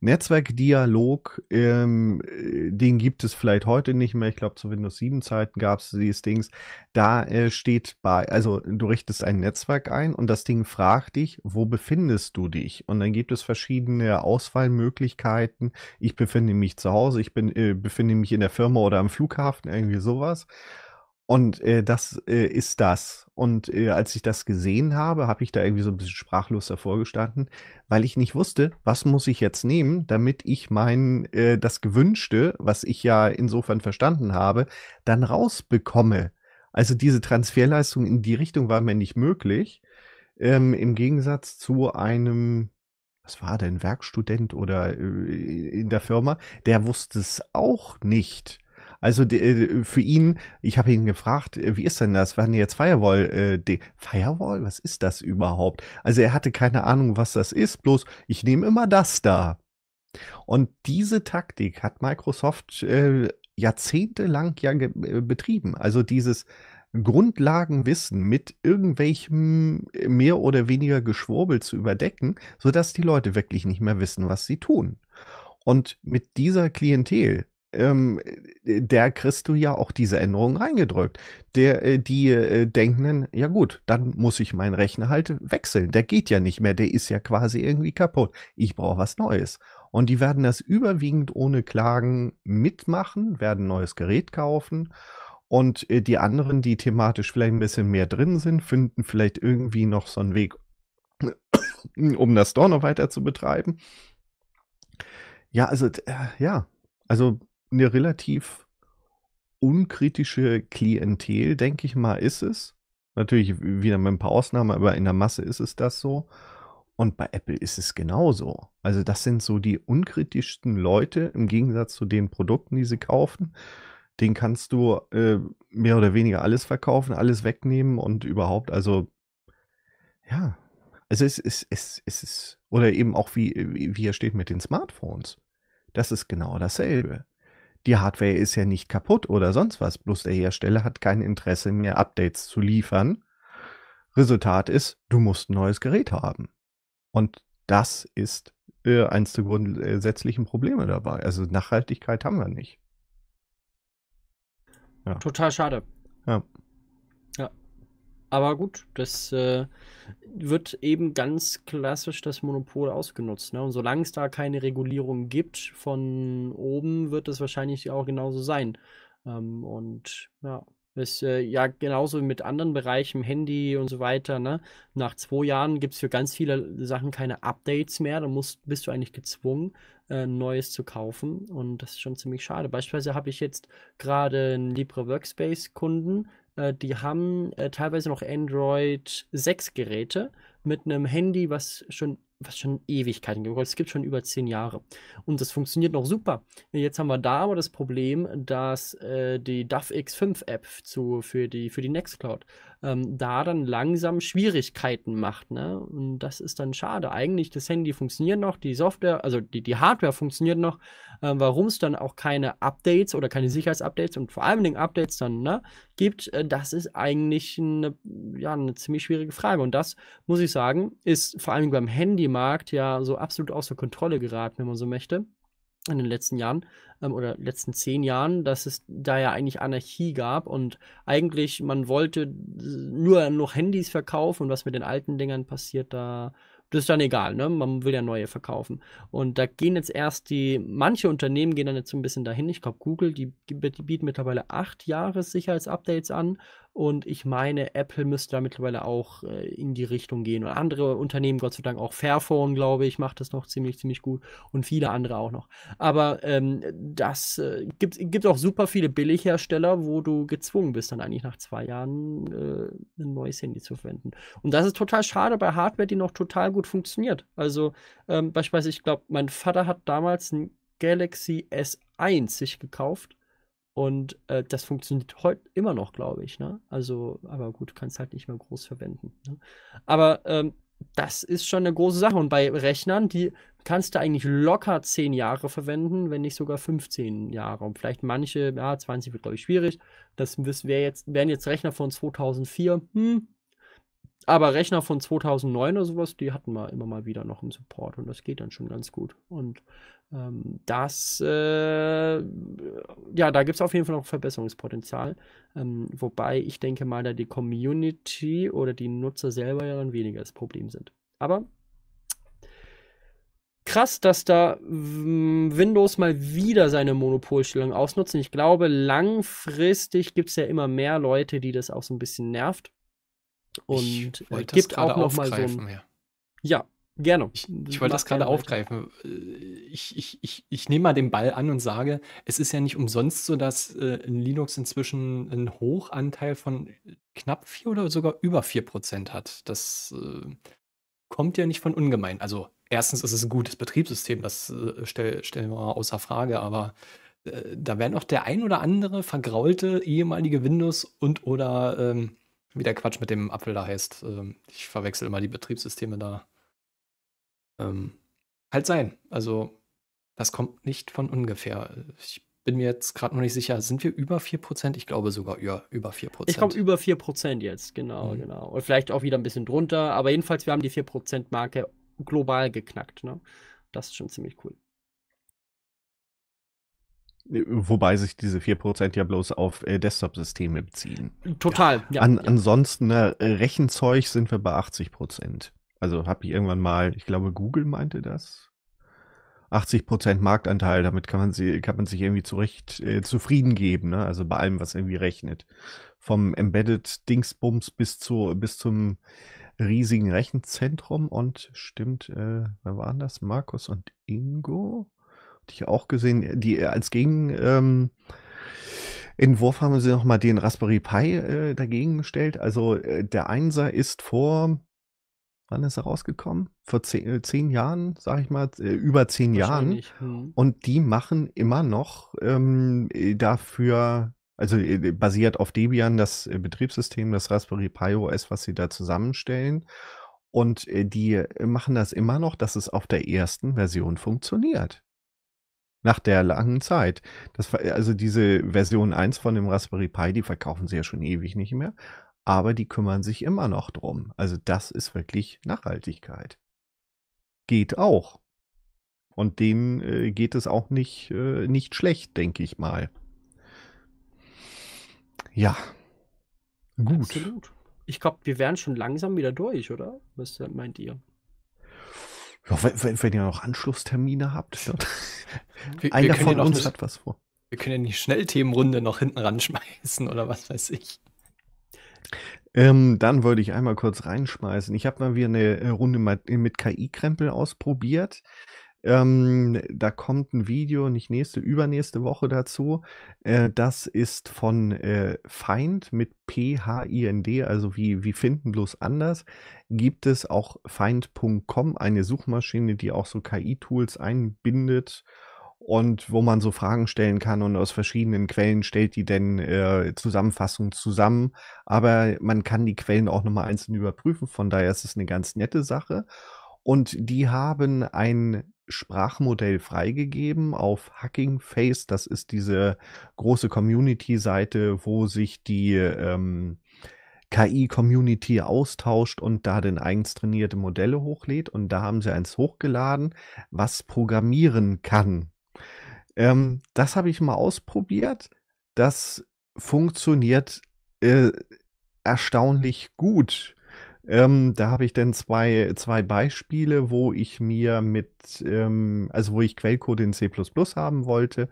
Netzwerkdialog, ähm, äh, den gibt es vielleicht heute nicht mehr. Ich glaube, zu Windows 7 Zeiten gab es dieses Dings. Da äh, steht bei, also du richtest ein Netzwerk ein und das Ding fragt dich, wo befindest du dich? Und dann gibt es verschiedene Auswahlmöglichkeiten. Ich befinde mich zu Hause, ich bin, äh, befinde mich in der Firma oder am Flughafen, irgendwie sowas. Und äh, das äh, ist das. Und äh, als ich das gesehen habe, habe ich da irgendwie so ein bisschen sprachlos davor gestanden, weil ich nicht wusste, was muss ich jetzt nehmen, damit ich mein äh, das Gewünschte, was ich ja insofern verstanden habe, dann rausbekomme. Also diese Transferleistung in die Richtung war mir nicht möglich. Ähm, Im Gegensatz zu einem, was war denn, Werkstudent oder äh, in der Firma, der wusste es auch nicht also die, äh, für ihn, ich habe ihn gefragt, äh, wie ist denn das? Wann jetzt Firewall? Äh, die, Firewall? Was ist das überhaupt? Also er hatte keine Ahnung, was das ist, bloß ich nehme immer das da. Und diese Taktik hat Microsoft äh, jahrzehntelang ja äh, betrieben. Also dieses Grundlagenwissen mit irgendwelchem mehr oder weniger Geschwurbel zu überdecken, sodass die Leute wirklich nicht mehr wissen, was sie tun. Und mit dieser Klientel ähm, der kriegst du ja auch diese Änderungen reingedrückt. Der, äh, die äh, denken dann, ja gut, dann muss ich meinen Rechner halt wechseln. Der geht ja nicht mehr, der ist ja quasi irgendwie kaputt. Ich brauche was Neues. Und die werden das überwiegend ohne Klagen mitmachen, werden ein neues Gerät kaufen. Und äh, die anderen, die thematisch vielleicht ein bisschen mehr drin sind, finden vielleicht irgendwie noch so einen Weg, <coughs> um das Store noch weiter zu betreiben. Ja, also, äh, ja, also eine relativ unkritische Klientel, denke ich mal, ist es. Natürlich wieder mit ein paar Ausnahmen, aber in der Masse ist es das so. Und bei Apple ist es genauso. Also das sind so die unkritischsten Leute im Gegensatz zu den Produkten, die sie kaufen. Den kannst du äh, mehr oder weniger alles verkaufen, alles wegnehmen und überhaupt, also ja, also es ist, es, es ist, oder eben auch wie, wie hier steht mit den Smartphones. Das ist genau dasselbe die Hardware ist ja nicht kaputt oder sonst was, bloß der Hersteller hat kein Interesse mehr, Updates zu liefern. Resultat ist, du musst ein neues Gerät haben. Und das ist äh, eines der grundsätzlichen Probleme dabei. Also Nachhaltigkeit haben wir nicht. Ja. Total schade. Ja. Aber gut, das äh, wird eben ganz klassisch das Monopol ausgenutzt. Ne? Und solange es da keine Regulierung gibt von oben, wird das wahrscheinlich auch genauso sein. Ähm, und ja, ist äh, ja genauso wie mit anderen Bereichen, Handy und so weiter. Ne? Nach zwei Jahren gibt es für ganz viele Sachen keine Updates mehr. Da musst, bist du eigentlich gezwungen, äh, Neues zu kaufen. Und das ist schon ziemlich schade. Beispielsweise habe ich jetzt gerade einen Libre Workspace-Kunden äh, die haben äh, teilweise noch Android 6 Geräte mit einem Handy, was schon was schon Ewigkeiten gibt. Es gibt schon über zehn Jahre. Und das funktioniert noch super. Jetzt haben wir da aber das Problem, dass äh, die DAF X5 App zu, für, die, für die Nextcloud ähm, da dann langsam Schwierigkeiten macht. Ne? Und das ist dann schade. Eigentlich, das Handy funktioniert noch, die Software, also die, die Hardware funktioniert noch, äh, warum es dann auch keine Updates oder keine Sicherheitsupdates und vor allen Dingen Updates dann ne, gibt, äh, das ist eigentlich eine, ja, eine ziemlich schwierige Frage. Und das, muss ich sagen, ist vor allen Dingen beim Handymarkt ja so absolut außer Kontrolle geraten, wenn man so möchte in den letzten Jahren ähm, oder letzten zehn Jahren, dass es da ja eigentlich Anarchie gab und eigentlich man wollte nur noch Handys verkaufen und was mit den alten Dingern passiert, da das ist dann egal, ne? Man will ja neue verkaufen. Und da gehen jetzt erst die, manche Unternehmen gehen dann jetzt so ein bisschen dahin. Ich glaube, Google, die, die bieten mittlerweile acht Jahres Sicherheitsupdates an und ich meine, Apple müsste da mittlerweile auch äh, in die Richtung gehen. Und andere Unternehmen, Gott sei Dank, auch Fairphone, glaube ich, macht das noch ziemlich, ziemlich gut. Und viele andere auch noch. Aber ähm, das äh, gibt, gibt auch super viele Billighersteller, wo du gezwungen bist, dann eigentlich nach zwei Jahren äh, ein neues Handy zu verwenden. Und das ist total schade bei Hardware, die noch total gut funktioniert. Also ähm, beispielsweise, ich glaube, mein Vater hat damals ein Galaxy S1 sich gekauft und äh, das funktioniert heute immer noch, glaube ich. Ne? Also, aber gut, kannst halt nicht mehr groß verwenden. Ne? Aber ähm, das ist schon eine große Sache. Und bei Rechnern, die kannst du eigentlich locker 10 Jahre verwenden, wenn nicht sogar 15 Jahre. Und vielleicht manche, ja, 20 wird, glaube ich, schwierig. Das wäre jetzt, wären jetzt Rechner von 2004. Hm, aber Rechner von 2009 oder sowas, die hatten wir immer mal wieder noch im Support und das geht dann schon ganz gut. Und ähm, das, äh, ja, da gibt es auf jeden Fall noch Verbesserungspotenzial. Ähm, wobei ich denke mal, da die Community oder die Nutzer selber ja dann weniger das Problem sind. Aber krass, dass da Windows mal wieder seine Monopolstellung ausnutzt. ich glaube, langfristig gibt es ja immer mehr Leute, die das auch so ein bisschen nervt. Und äh, gibt auch noch mal so ein, ja. ja. gerne. Ich, ich wollte das gerade aufgreifen. Äh, ich, ich, ich, ich nehme mal den Ball an und sage, es ist ja nicht umsonst so, dass äh, Linux inzwischen einen Hochanteil von knapp 4 oder sogar über 4 Prozent hat. Das äh, kommt ja nicht von ungemein. Also erstens ist es ein gutes Betriebssystem, das äh, stell, stellen wir außer Frage, aber äh, da werden auch der ein oder andere vergraulte ehemalige Windows- und oder ähm, wie der Quatsch mit dem Apfel da heißt. Ähm, ich verwechsel immer die Betriebssysteme da. Ähm, halt sein. Also, das kommt nicht von ungefähr. Ich bin mir jetzt gerade noch nicht sicher, sind wir über 4%? Ich glaube sogar über, über 4%. Ich glaube über 4% jetzt, genau, mhm. genau. Und vielleicht auch wieder ein bisschen drunter, aber jedenfalls, wir haben die 4%-Marke global geknackt. Ne? Das ist schon ziemlich cool. Äh, wobei sich diese 4% ja bloß auf äh, Desktop-Systeme beziehen. Total, ja. An, ja. Ansonsten ne, äh, Rechenzeug sind wir bei 80%. Also habe ich irgendwann mal, ich glaube Google meinte das. 80% Marktanteil, damit kann man, sie, kann man sich irgendwie zurecht äh, zufrieden geben, ne? also bei allem, was irgendwie rechnet. Vom Embedded Dingsbums bis, zu, bis zum riesigen Rechenzentrum und stimmt, äh, wer waren das? Markus und Ingo? ich auch gesehen, die äh, als Gegenentwurf Ähm, haben sie nochmal den Raspberry Pi äh, dagegen gestellt. Also äh, der Einser ist vor, wann ist er rausgekommen? Vor zehn, äh, zehn Jahren, sag ich mal, äh, über zehn Jahren. Hm. Und die machen immer noch ähm, äh, dafür, also basiert auf Debian, das Betriebssystem, das Raspberry Pi OS, was sie da zusammenstellen. Und die machen das immer noch, dass es auf der ersten Version funktioniert. Nach der langen Zeit. Das, äh, also diese Version 1 von dem Raspberry Pi, die verkaufen sie ja schon ewig nicht mehr. Aber die kümmern sich immer noch drum. Also das ist wirklich Nachhaltigkeit. Geht auch. Und denen äh, geht es auch nicht, äh, nicht schlecht, denke ich mal. Ja. Gut. Absolut. Ich glaube, wir wären schon langsam wieder durch, oder? Was meint ihr? Ja, wenn, wenn, ihr noch Anschlusstermine habt. Ja. <laughs> Wir, Einer wir von uns eine, hat was vor. Wir können ja die Schnellthemenrunde noch hinten ranschmeißen oder was weiß ich. Ähm, dann wollte ich einmal kurz reinschmeißen. Ich habe mal wieder eine äh, Runde mit KI-Krempel ausprobiert. Ähm, da kommt ein Video, nicht nächste, übernächste Woche dazu. Äh, das ist von äh, Feind mit P-H-I-N-D, also wie, wie finden bloß anders. Gibt es auch Feind.com, eine Suchmaschine, die auch so KI-Tools einbindet und wo man so Fragen stellen kann und aus verschiedenen Quellen stellt die denn äh, Zusammenfassung zusammen. Aber man kann die Quellen auch nochmal einzeln überprüfen. Von daher ist es eine ganz nette Sache. Und die haben ein Sprachmodell freigegeben auf Hacking Face. Das ist diese große Community-Seite, wo sich die ähm, KI-Community austauscht und da den eigens trainierte Modelle hochlädt. Und da haben sie eins hochgeladen, was programmieren kann. Ähm, das habe ich mal ausprobiert. Das funktioniert äh, erstaunlich gut. Ähm, da habe ich dann zwei, zwei Beispiele, wo ich mir mit, ähm, also wo ich Quellcode in C haben wollte.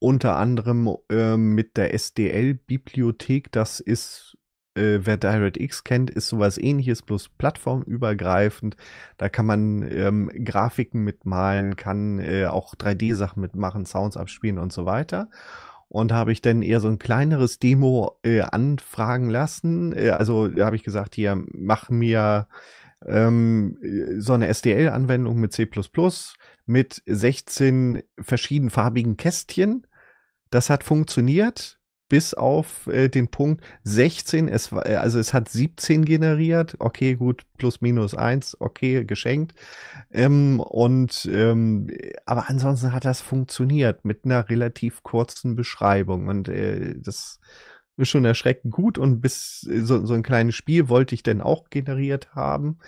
Unter anderem ähm, mit der SDL-Bibliothek, das ist äh, wer DirectX kennt, ist sowas ähnliches, bloß plattformübergreifend. Da kann man ähm, Grafiken mitmalen, kann äh, auch 3D-Sachen mitmachen, Sounds abspielen und so weiter und habe ich dann eher so ein kleineres Demo äh, anfragen lassen. Äh, also habe ich gesagt, hier mach mir ähm, äh, so eine SDL-Anwendung mit C++ mit 16 verschiedenfarbigen Kästchen. Das hat funktioniert bis auf äh, den Punkt 16. Es äh, also es hat 17 generiert. Okay, gut, plus minus 1, okay, geschenkt. Ähm, und ähm, aber ansonsten hat das funktioniert mit einer relativ kurzen Beschreibung. Und äh, das ist schon erschreckend gut. Und bis äh, so, so ein kleines Spiel wollte ich denn auch generiert haben.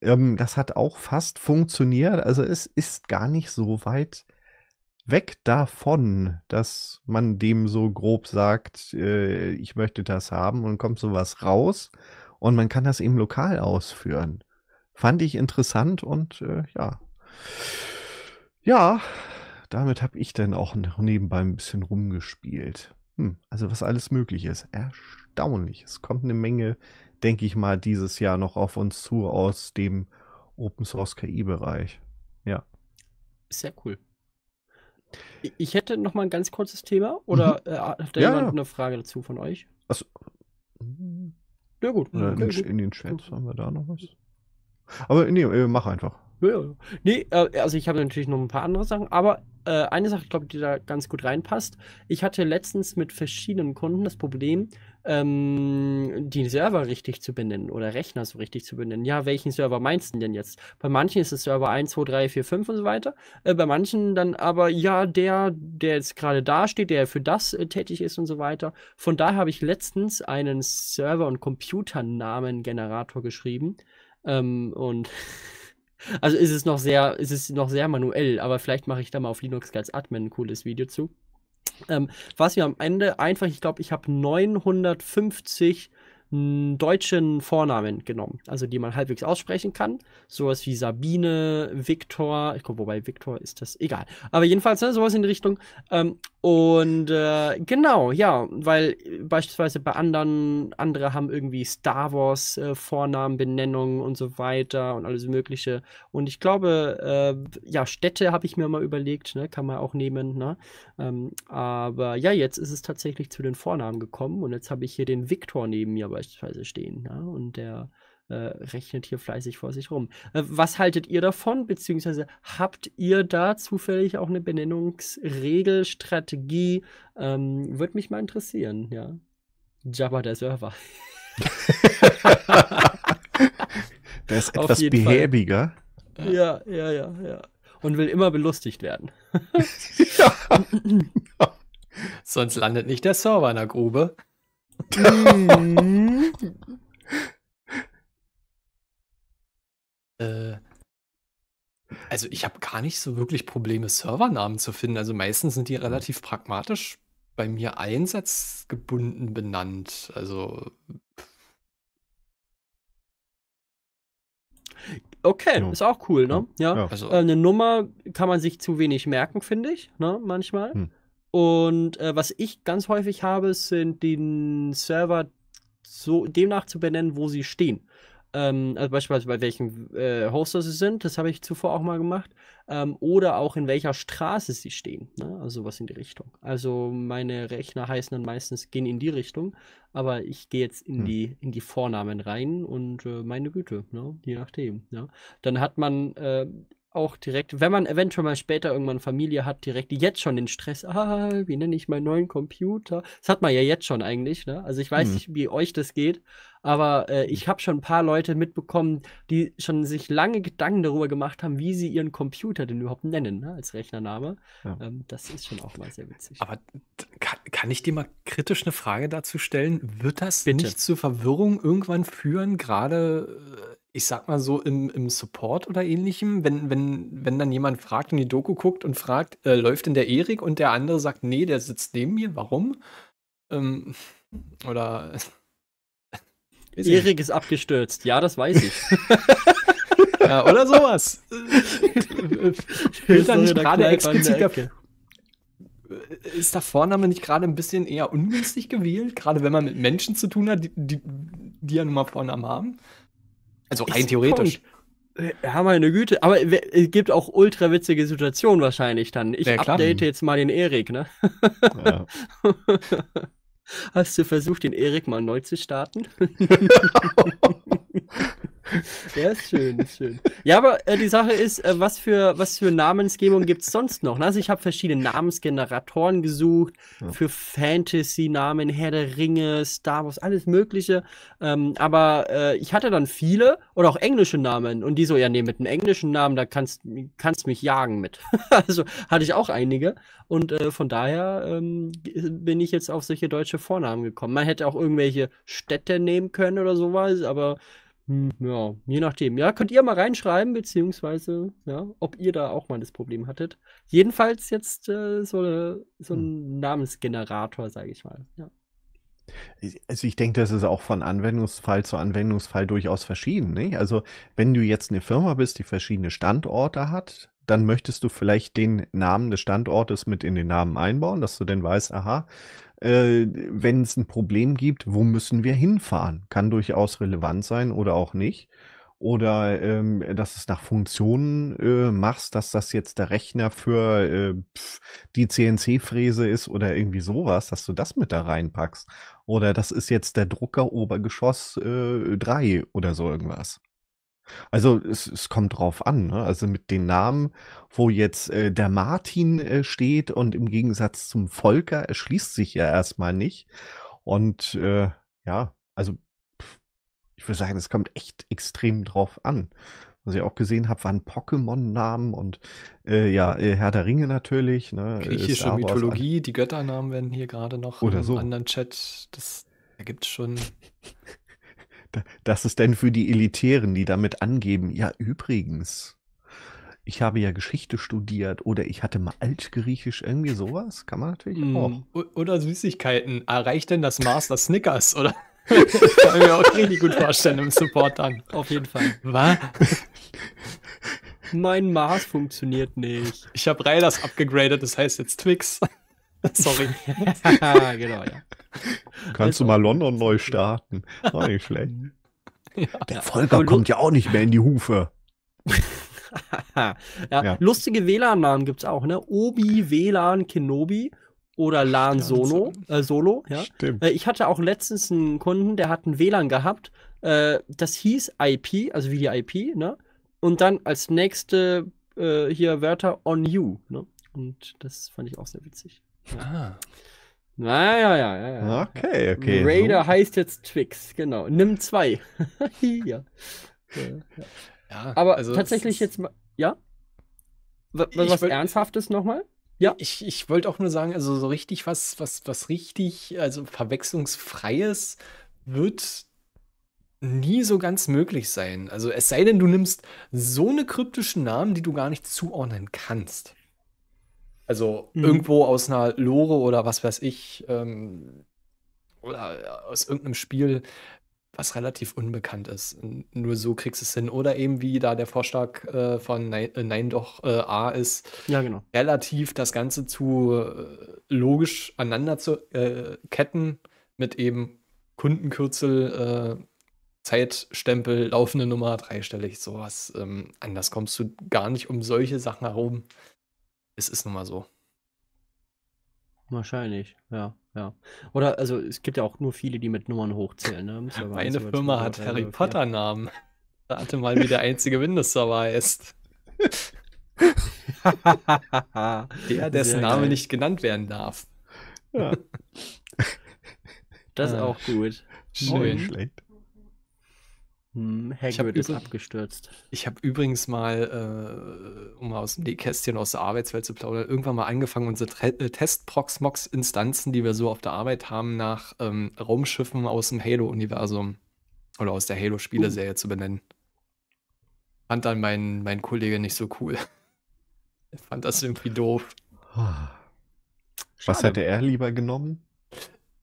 Ähm, das hat auch fast funktioniert. Also es ist gar nicht so weit weg davon, dass man dem so grob sagt, äh, ich möchte das haben und kommt sowas raus und man kann das eben lokal ausführen. Fand ich interessant und äh, ja. Ja, damit habe ich dann auch nebenbei ein bisschen rumgespielt. Hm, also was alles möglich ist. Erstaunlich. Es kommt eine Menge, denke ich mal, dieses Jahr noch auf uns zu aus dem Open Source KI-Bereich. Ja. Sehr cool. Ich hätte noch mal ein ganz kurzes Thema oder mhm. äh, hat da ja, jemand ja. eine Frage dazu von euch? Achso. Ja gut. Ja, in, gut. in den Chats haben wir da noch was. Aber nee, äh, mach einfach. Ja, nee, äh, also ich habe natürlich noch ein paar andere Sachen, aber äh, eine Sache, glaube ich, die da ganz gut reinpasst. Ich hatte letztens mit verschiedenen Kunden das Problem, ähm, die Server richtig zu benennen oder Rechner so richtig zu benennen. Ja, welchen Server meinst du denn jetzt? Bei manchen ist es Server 1, 2, 3, 4, 5 und so weiter. Äh, bei manchen dann aber, ja, der, der jetzt gerade da steht, der für das äh, tätig ist und so weiter. Von daher habe ich letztens einen Server- und Computernamen-Generator geschrieben. Ähm, und <laughs> also ist es noch sehr, ist es noch sehr manuell, aber vielleicht mache ich da mal auf Linux als Admin ein cooles Video zu. Ähm, was mir am Ende einfach, ich glaube, ich habe 950 einen deutschen Vornamen genommen, also die man halbwegs aussprechen kann. Sowas wie Sabine, Viktor, ich glaube, wobei Viktor ist das egal. Aber jedenfalls ne, sowas in die Richtung. Ähm, und äh, genau, ja, weil beispielsweise bei anderen, andere haben irgendwie Star Wars äh, Vornamen, Benennungen und so weiter und alles Mögliche. Und ich glaube, äh, ja, Städte habe ich mir mal überlegt, ne, kann man auch nehmen. Ne? Ähm, aber ja, jetzt ist es tatsächlich zu den Vornamen gekommen und jetzt habe ich hier den Viktor neben mir beispielsweise beispielsweise stehen. Ja? Ne? Und der äh, rechnet hier fleißig vor sich rum. Äh, was haltet ihr davon? Beziehungsweise habt ihr da zufällig auch eine Benennungsregelstrategie? Ähm, Würde mich mal interessieren, ja. Jabba der Server. <laughs> der ist etwas behäbiger. Fall. Ja, ja, ja, ja. Und will immer belustigt werden. <laughs> <laughs> Sonst landet nicht der Server in der Grube. Mhm. <laughs> äh, also ich habe gar nicht so wirklich Probleme, Servernamen zu finden. Also meistens sind die relativ pragmatisch bei mir einsatzgebunden benannt. Also. Okay, ja. ist auch cool, ne? Ja. ja. Also, äh, eine Nummer kann man sich zu wenig merken, finde ich, ne? Manchmal. Hm. Und äh, was ich ganz häufig habe, sind den Server so demnach zu benennen, wo sie stehen. Ähm, also beispielsweise bei welchem äh, Hoster sie sind, das habe ich zuvor auch mal gemacht. Ähm, oder auch in welcher Straße sie stehen. Ne? Also was in die Richtung. Also meine Rechner heißen dann meistens gehen in die Richtung, aber ich gehe jetzt in hm. die in die Vornamen rein und äh, meine Güte, ne? je nachdem. Ja? Ne? Dann hat man äh, auch direkt, wenn man eventuell mal später irgendwann Familie hat, direkt jetzt schon den Stress, ah, wie nenne ich meinen neuen Computer? Das hat man ja jetzt schon eigentlich, ne? Also ich weiß hm. nicht, wie euch das geht, aber äh, ich habe schon ein paar Leute mitbekommen, die schon sich lange Gedanken darüber gemacht haben, wie sie ihren Computer denn überhaupt nennen, ne? als Rechnername. Ja. Ähm, das ist schon auch mal sehr witzig. Aber kann, kann, ich dir mal kritisch eine Frage dazu stellen? Wird das Bitte. nicht zur Verwirrung irgendwann führen, gerade äh, ich sag mal so, im, im Support oder ähnlichem, wenn, wenn, wenn dann jemand fragt und die Doku guckt und fragt, äh, läuft denn der Erik und der andere sagt, nee, der sitzt neben mir, warum? Ähm, oder. Erik ist abgestürzt, ja, das weiß ich. <laughs> ja, oder sowas. Fehlt da nicht gerade explizit der ist der Vorname nicht gerade ein bisschen eher ungünstig gewählt, gerade wenn man mit Menschen zu tun hat, die, die, die ja nun mal Vornamen haben? Also rein theoretisch. Äh, ja, meine Güte. Aber es gibt auch ultra witzige Situationen wahrscheinlich dann. Ich ja, update jetzt mal den Erik, ne? Ja. <laughs> Hast du versucht, den Erik mal neu zu starten? <laughs> <laughs> <laughs> Ja, ist schön, ist schön. Ja, aber äh, die Sache ist, äh, was, für, was für Namensgebung gibt es sonst noch? Also ich habe verschiedene Namensgeneratoren gesucht ja. für Fantasy-Namen, Herr der Ringe, Star Wars, alles mögliche. Ähm, aber äh, ich hatte dann viele oder auch englische Namen und die so, ja nee, mit einem englischen Namen, da kannst kannst mich jagen mit. <laughs> also hatte ich auch einige und äh, von daher ähm, bin ich jetzt auf solche deutsche Vornamen gekommen. Man hätte auch irgendwelche Städte nehmen können oder sowas, aber hm, ja, je nachdem. Ja, könnt ihr mal reinschreiben, beziehungsweise, ja, ob ihr da auch mal das Problem hattet. Jedenfalls jetzt äh, so, eine, äh, so hm. ein hm. Namensgenerator, sage ich mal. Ja. Also ich denke, das ist auch von Anwendungsfall zu Anwendungsfall durchaus verschieden. Nicht? Also wenn du jetzt eine Firma bist, die verschiedene Standorte hat, dann möchtest du vielleicht den Namen des Standortes mit in den Namen einbauen, dass du dann weißt, aha, äh, wenn es ein Problem gibt, wo müssen wir hinfahren? Kann durchaus relevant sein oder auch nicht. Oder ähm, dass es nach Funktionen äh, machst, dass das jetzt der Rechner für äh, pf, die CNC-Fräse ist oder irgendwie sowas, dass du das mit da reinpackst. Oder das ist jetzt der Drucker Obergeschoss äh, 3 oder so irgendwas. Also es, es kommt drauf an, ne? Also mit den Namen, wo jetzt äh, der Martin äh, steht und im Gegensatz zum Volker erschließt sich ja erstmal nicht. Und äh, ja, also pff, ich würde sagen, es kommt echt extrem drauf an. Was ich auch gesehen habe, waren Pokémon-Namen und äh, ja, äh, Herr der Ringe natürlich. Ne? Griechische Mythologie, die Götternamen werden hier gerade noch oder im so. anderen Chat. Das ergibt schon <laughs> Das ist denn für die Elitären, die damit angeben, ja übrigens, ich habe ja Geschichte studiert oder ich hatte mal Altgriechisch, irgendwie sowas, kann man natürlich mm, auch. Oder Süßigkeiten, erreicht ah, denn das Master Snickers, oder? <laughs> kann ich mir auch richtig gut vorstellen im Support dann, auf jeden Fall. Was? mein Maß funktioniert nicht. Ich habe Reilers abgegradet, das heißt jetzt Twix. <laughs> Sorry. <laughs> genau, ja. Kannst du mal also, London neu starten? War nicht schlecht. Mhm. Ja. Der Volker Aber kommt ja auch nicht mehr in die Hufe. <laughs> ja, ja. Lustige WLAN-Namen gibt es auch, ne? Obi, WLAN, Kenobi oder LAN Solo. Äh, Solo ja. Äh, ich hatte auch letztens einen Kunden, der hat ein WLAN gehabt. Äh, das hieß IP, also wie die IP, ne? Und dann als nächste äh, hier Wörter on you, ne? Und das fand ich auch sehr witzig. Ah. Na, ja, ja, ja, ja. Okay, okay. Raider so. heißt jetzt Twix, genau. Nimm zwei. <laughs> ja. ja. ja. Aber also tatsächlich jetzt mal. Ja? Was, was wollt, Ernsthaftes nochmal? Ja. Ich, ich wollte auch nur sagen, also so richtig was, was, was richtig, also verwechslungsfreies wird nie so ganz möglich sein. Also es sei denn, du nimmst so eine kryptischen Namen, die du gar nicht zuordnen kannst. Also mhm. irgendwo aus einer Lore oder was weiß ich, ähm, oder äh, aus irgendeinem Spiel, was relativ unbekannt ist. Nur so kriegst du es hin. Oder eben wie da der Vorschlag äh, von Nein, äh, Nein doch äh, A ist, ja, genau. relativ das Ganze zu äh, logisch aneinander zu ketten mit eben Kundenkürzel, Zeitstempel, laufende Nummer, dreistellig, sowas. Ähm, anders kommst du gar nicht um solche Sachen herum. Es ist nun mal so. Wahrscheinlich, ja, ja. Oder also es gibt ja auch nur viele, die mit Nummern hochzählen. Ne? Meine Firma hat also, Harry Potter, Namen. Warte mal wie der einzige Windows-Server ist. <laughs> der, dessen Name nicht genannt werden darf. Ja. <laughs> Das ist auch gut. Schön. Schlecht. Hm, Hagrid ist abgestürzt. Ich habe übrigens mal, äh, um mal aus dem Kästchen aus der Arbeitswelt zu plaudern, irgendwann mal angefangen, unsere äh, Test-Proxmox-Instanzen, die wir so auf der Arbeit haben, nach ähm, Raumschiffen aus dem Halo-Universum oder aus der Halo-Spieleserie uh. zu benennen. Fand dann mein, mein Kollege nicht so cool. er fand das irgendwie doof. Schade. Was hätte er lieber genommen?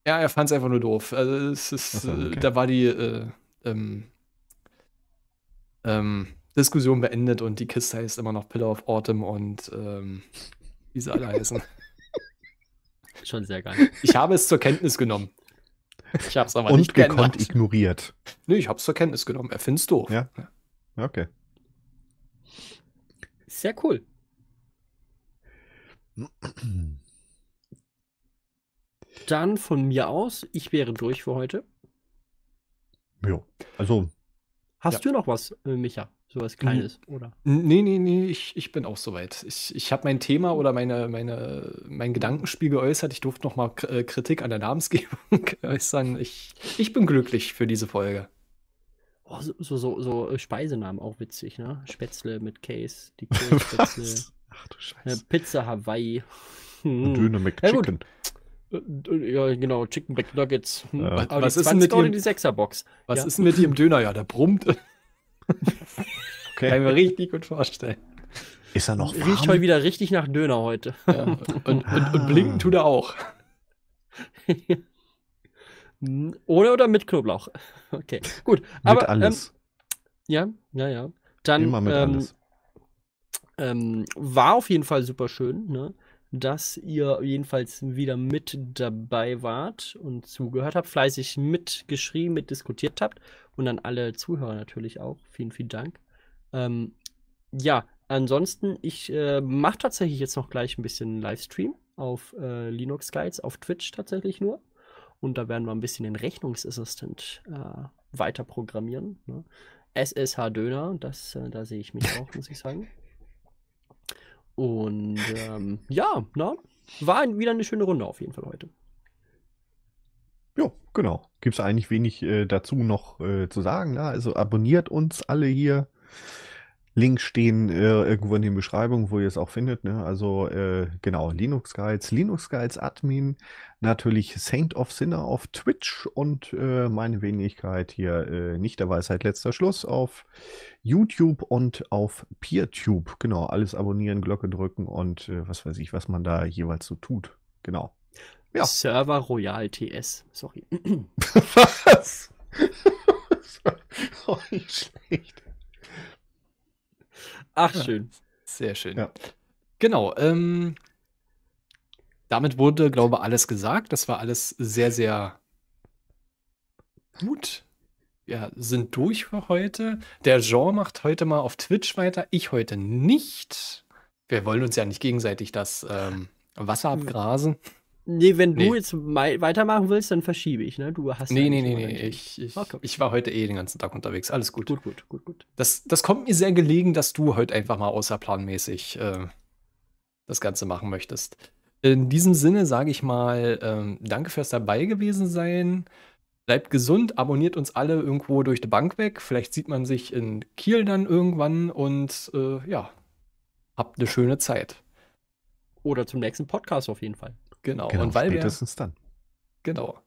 Ja, er fand es einfach nur doof. Also, es ist, so, äh, okay. äh, da war die. Äh, ähm, ähm, Diskussion beendet und die Kiste heißt immer noch Pillar of Autumn und ähm, wie sie alle heißen. <laughs> Schon sehr geil. Ich habe es zur Kenntnis genommen. Ich habe es aber und nicht gekonnt geändert. ignoriert. nee, ich habe es zur Kenntnis genommen. Er findet es doof. Ja. Okay. Sehr cool. Dann von mir aus, ich wäre durch für heute. Ja, also Hast ja. du noch was, äh, Micha? Sowas Kleines, N oder? Nee, nee, nee, ich, ich bin auch soweit. Ich, ich habe mein Thema oder meine, meine, mein Gedankenspiel geäußert. Ich durfte noch mal K äh, Kritik an der Namensgebung <laughs> äußern. Ich, ich bin glücklich für diese Folge. Oh, so, so, so, so äh, Speisenamen auch witzig, ne? Spätzle mit Case, die <laughs> Käse Ach du Scheiße. Pizza Hawaii. Hm. Döner McChicken. Ja, äh, ja, genau, Chicken McNuggets. Hm. Ja. Aber was ist denn mit dem, die Sechserbox? Was ja. ist denn mit dem Döner? Ja, der brummt. okay. <laughs> Kann ich mir richtig gut vorstellen. Ist er noch warm? Riecht heute wieder richtig nach Döner heute. Ja. Und, und, ah. und, blinken tut er auch. <laughs> Ohne oder mit Knoblauch. <laughs> Okay, gut. mit ähm, alles. Ähm, ja, ja, ja. Dann Immer mit ähm, alles. Ähm, war auf jeden Fall super schön. Ne? dass ihr jedenfalls wieder mit dabei wart und zugehört habt, fleißig mitgeschrieben, mitdiskutiert habt und an alle Zuhörer natürlich auch. Vielen, vielen Dank. Ähm, ja, ansonsten, ich äh, mache tatsächlich jetzt noch gleich ein bisschen Livestream auf äh, Linux Guides, auf Twitch tatsächlich nur. Und da werden wir ein bisschen den Rechnungsassistent äh, weiter programmieren. Ne? SSH Döner, das, äh, da sehe ich mich auch, muss ich sagen. Und ähm, ja, na, war wieder eine schöne Runde auf jeden Fall heute. Ja, genau. Gibt es eigentlich wenig äh, dazu noch äh, zu sagen. Ne? Also abonniert uns alle hier. Link stehen äh, irgendwo in den Beschreibungen, wo ihr es auch findet. Ne? Also äh, genau, Linux Guides, Linux Guides Admin, natürlich Saint of Sinner auf Twitch und äh, meine Wenigkeit hier äh, nicht der Weisheit letzter Schluss auf YouTube und auf PeerTube. Genau, alles abonnieren, Glocke drücken und äh, was weiß ich, was man da jeweils so tut. Genau. Ja. Server Royal TS, sorry. <laughs> was? <laughs> das nicht schlecht. Ach, schön. Sehr schön. Ja. Genau. Ähm, damit wurde, glaube ich, alles gesagt. Das war alles sehr, sehr gut. Ja, sind durch für heute. Der Jean macht heute mal auf Twitch weiter. Ich heute nicht. Wir wollen uns ja nicht gegenseitig das ähm, Wasser abgrasen. Nee, wenn nee. du jetzt weitermachen willst, dann verschiebe ich, ne? Du hast. Nee, ja nee, nee, nee. Ich, ich, okay. ich, war heute eh den ganzen Tag unterwegs. Alles gut. Gut, gut, gut, gut. Das, das kommt mir sehr gelegen, dass du heute einfach mal außerplanmäßig äh, das Ganze machen möchtest. In diesem Sinne sage ich mal, ähm, danke fürs dabei gewesen sein. Bleibt gesund, abonniert uns alle irgendwo durch die Bank weg. Vielleicht sieht man sich in Kiel dann irgendwann und äh, ja, habt eine schöne Zeit. Oder zum nächsten Podcast auf jeden Fall. Genau. genau und weil spätestens wir, dann. Genau.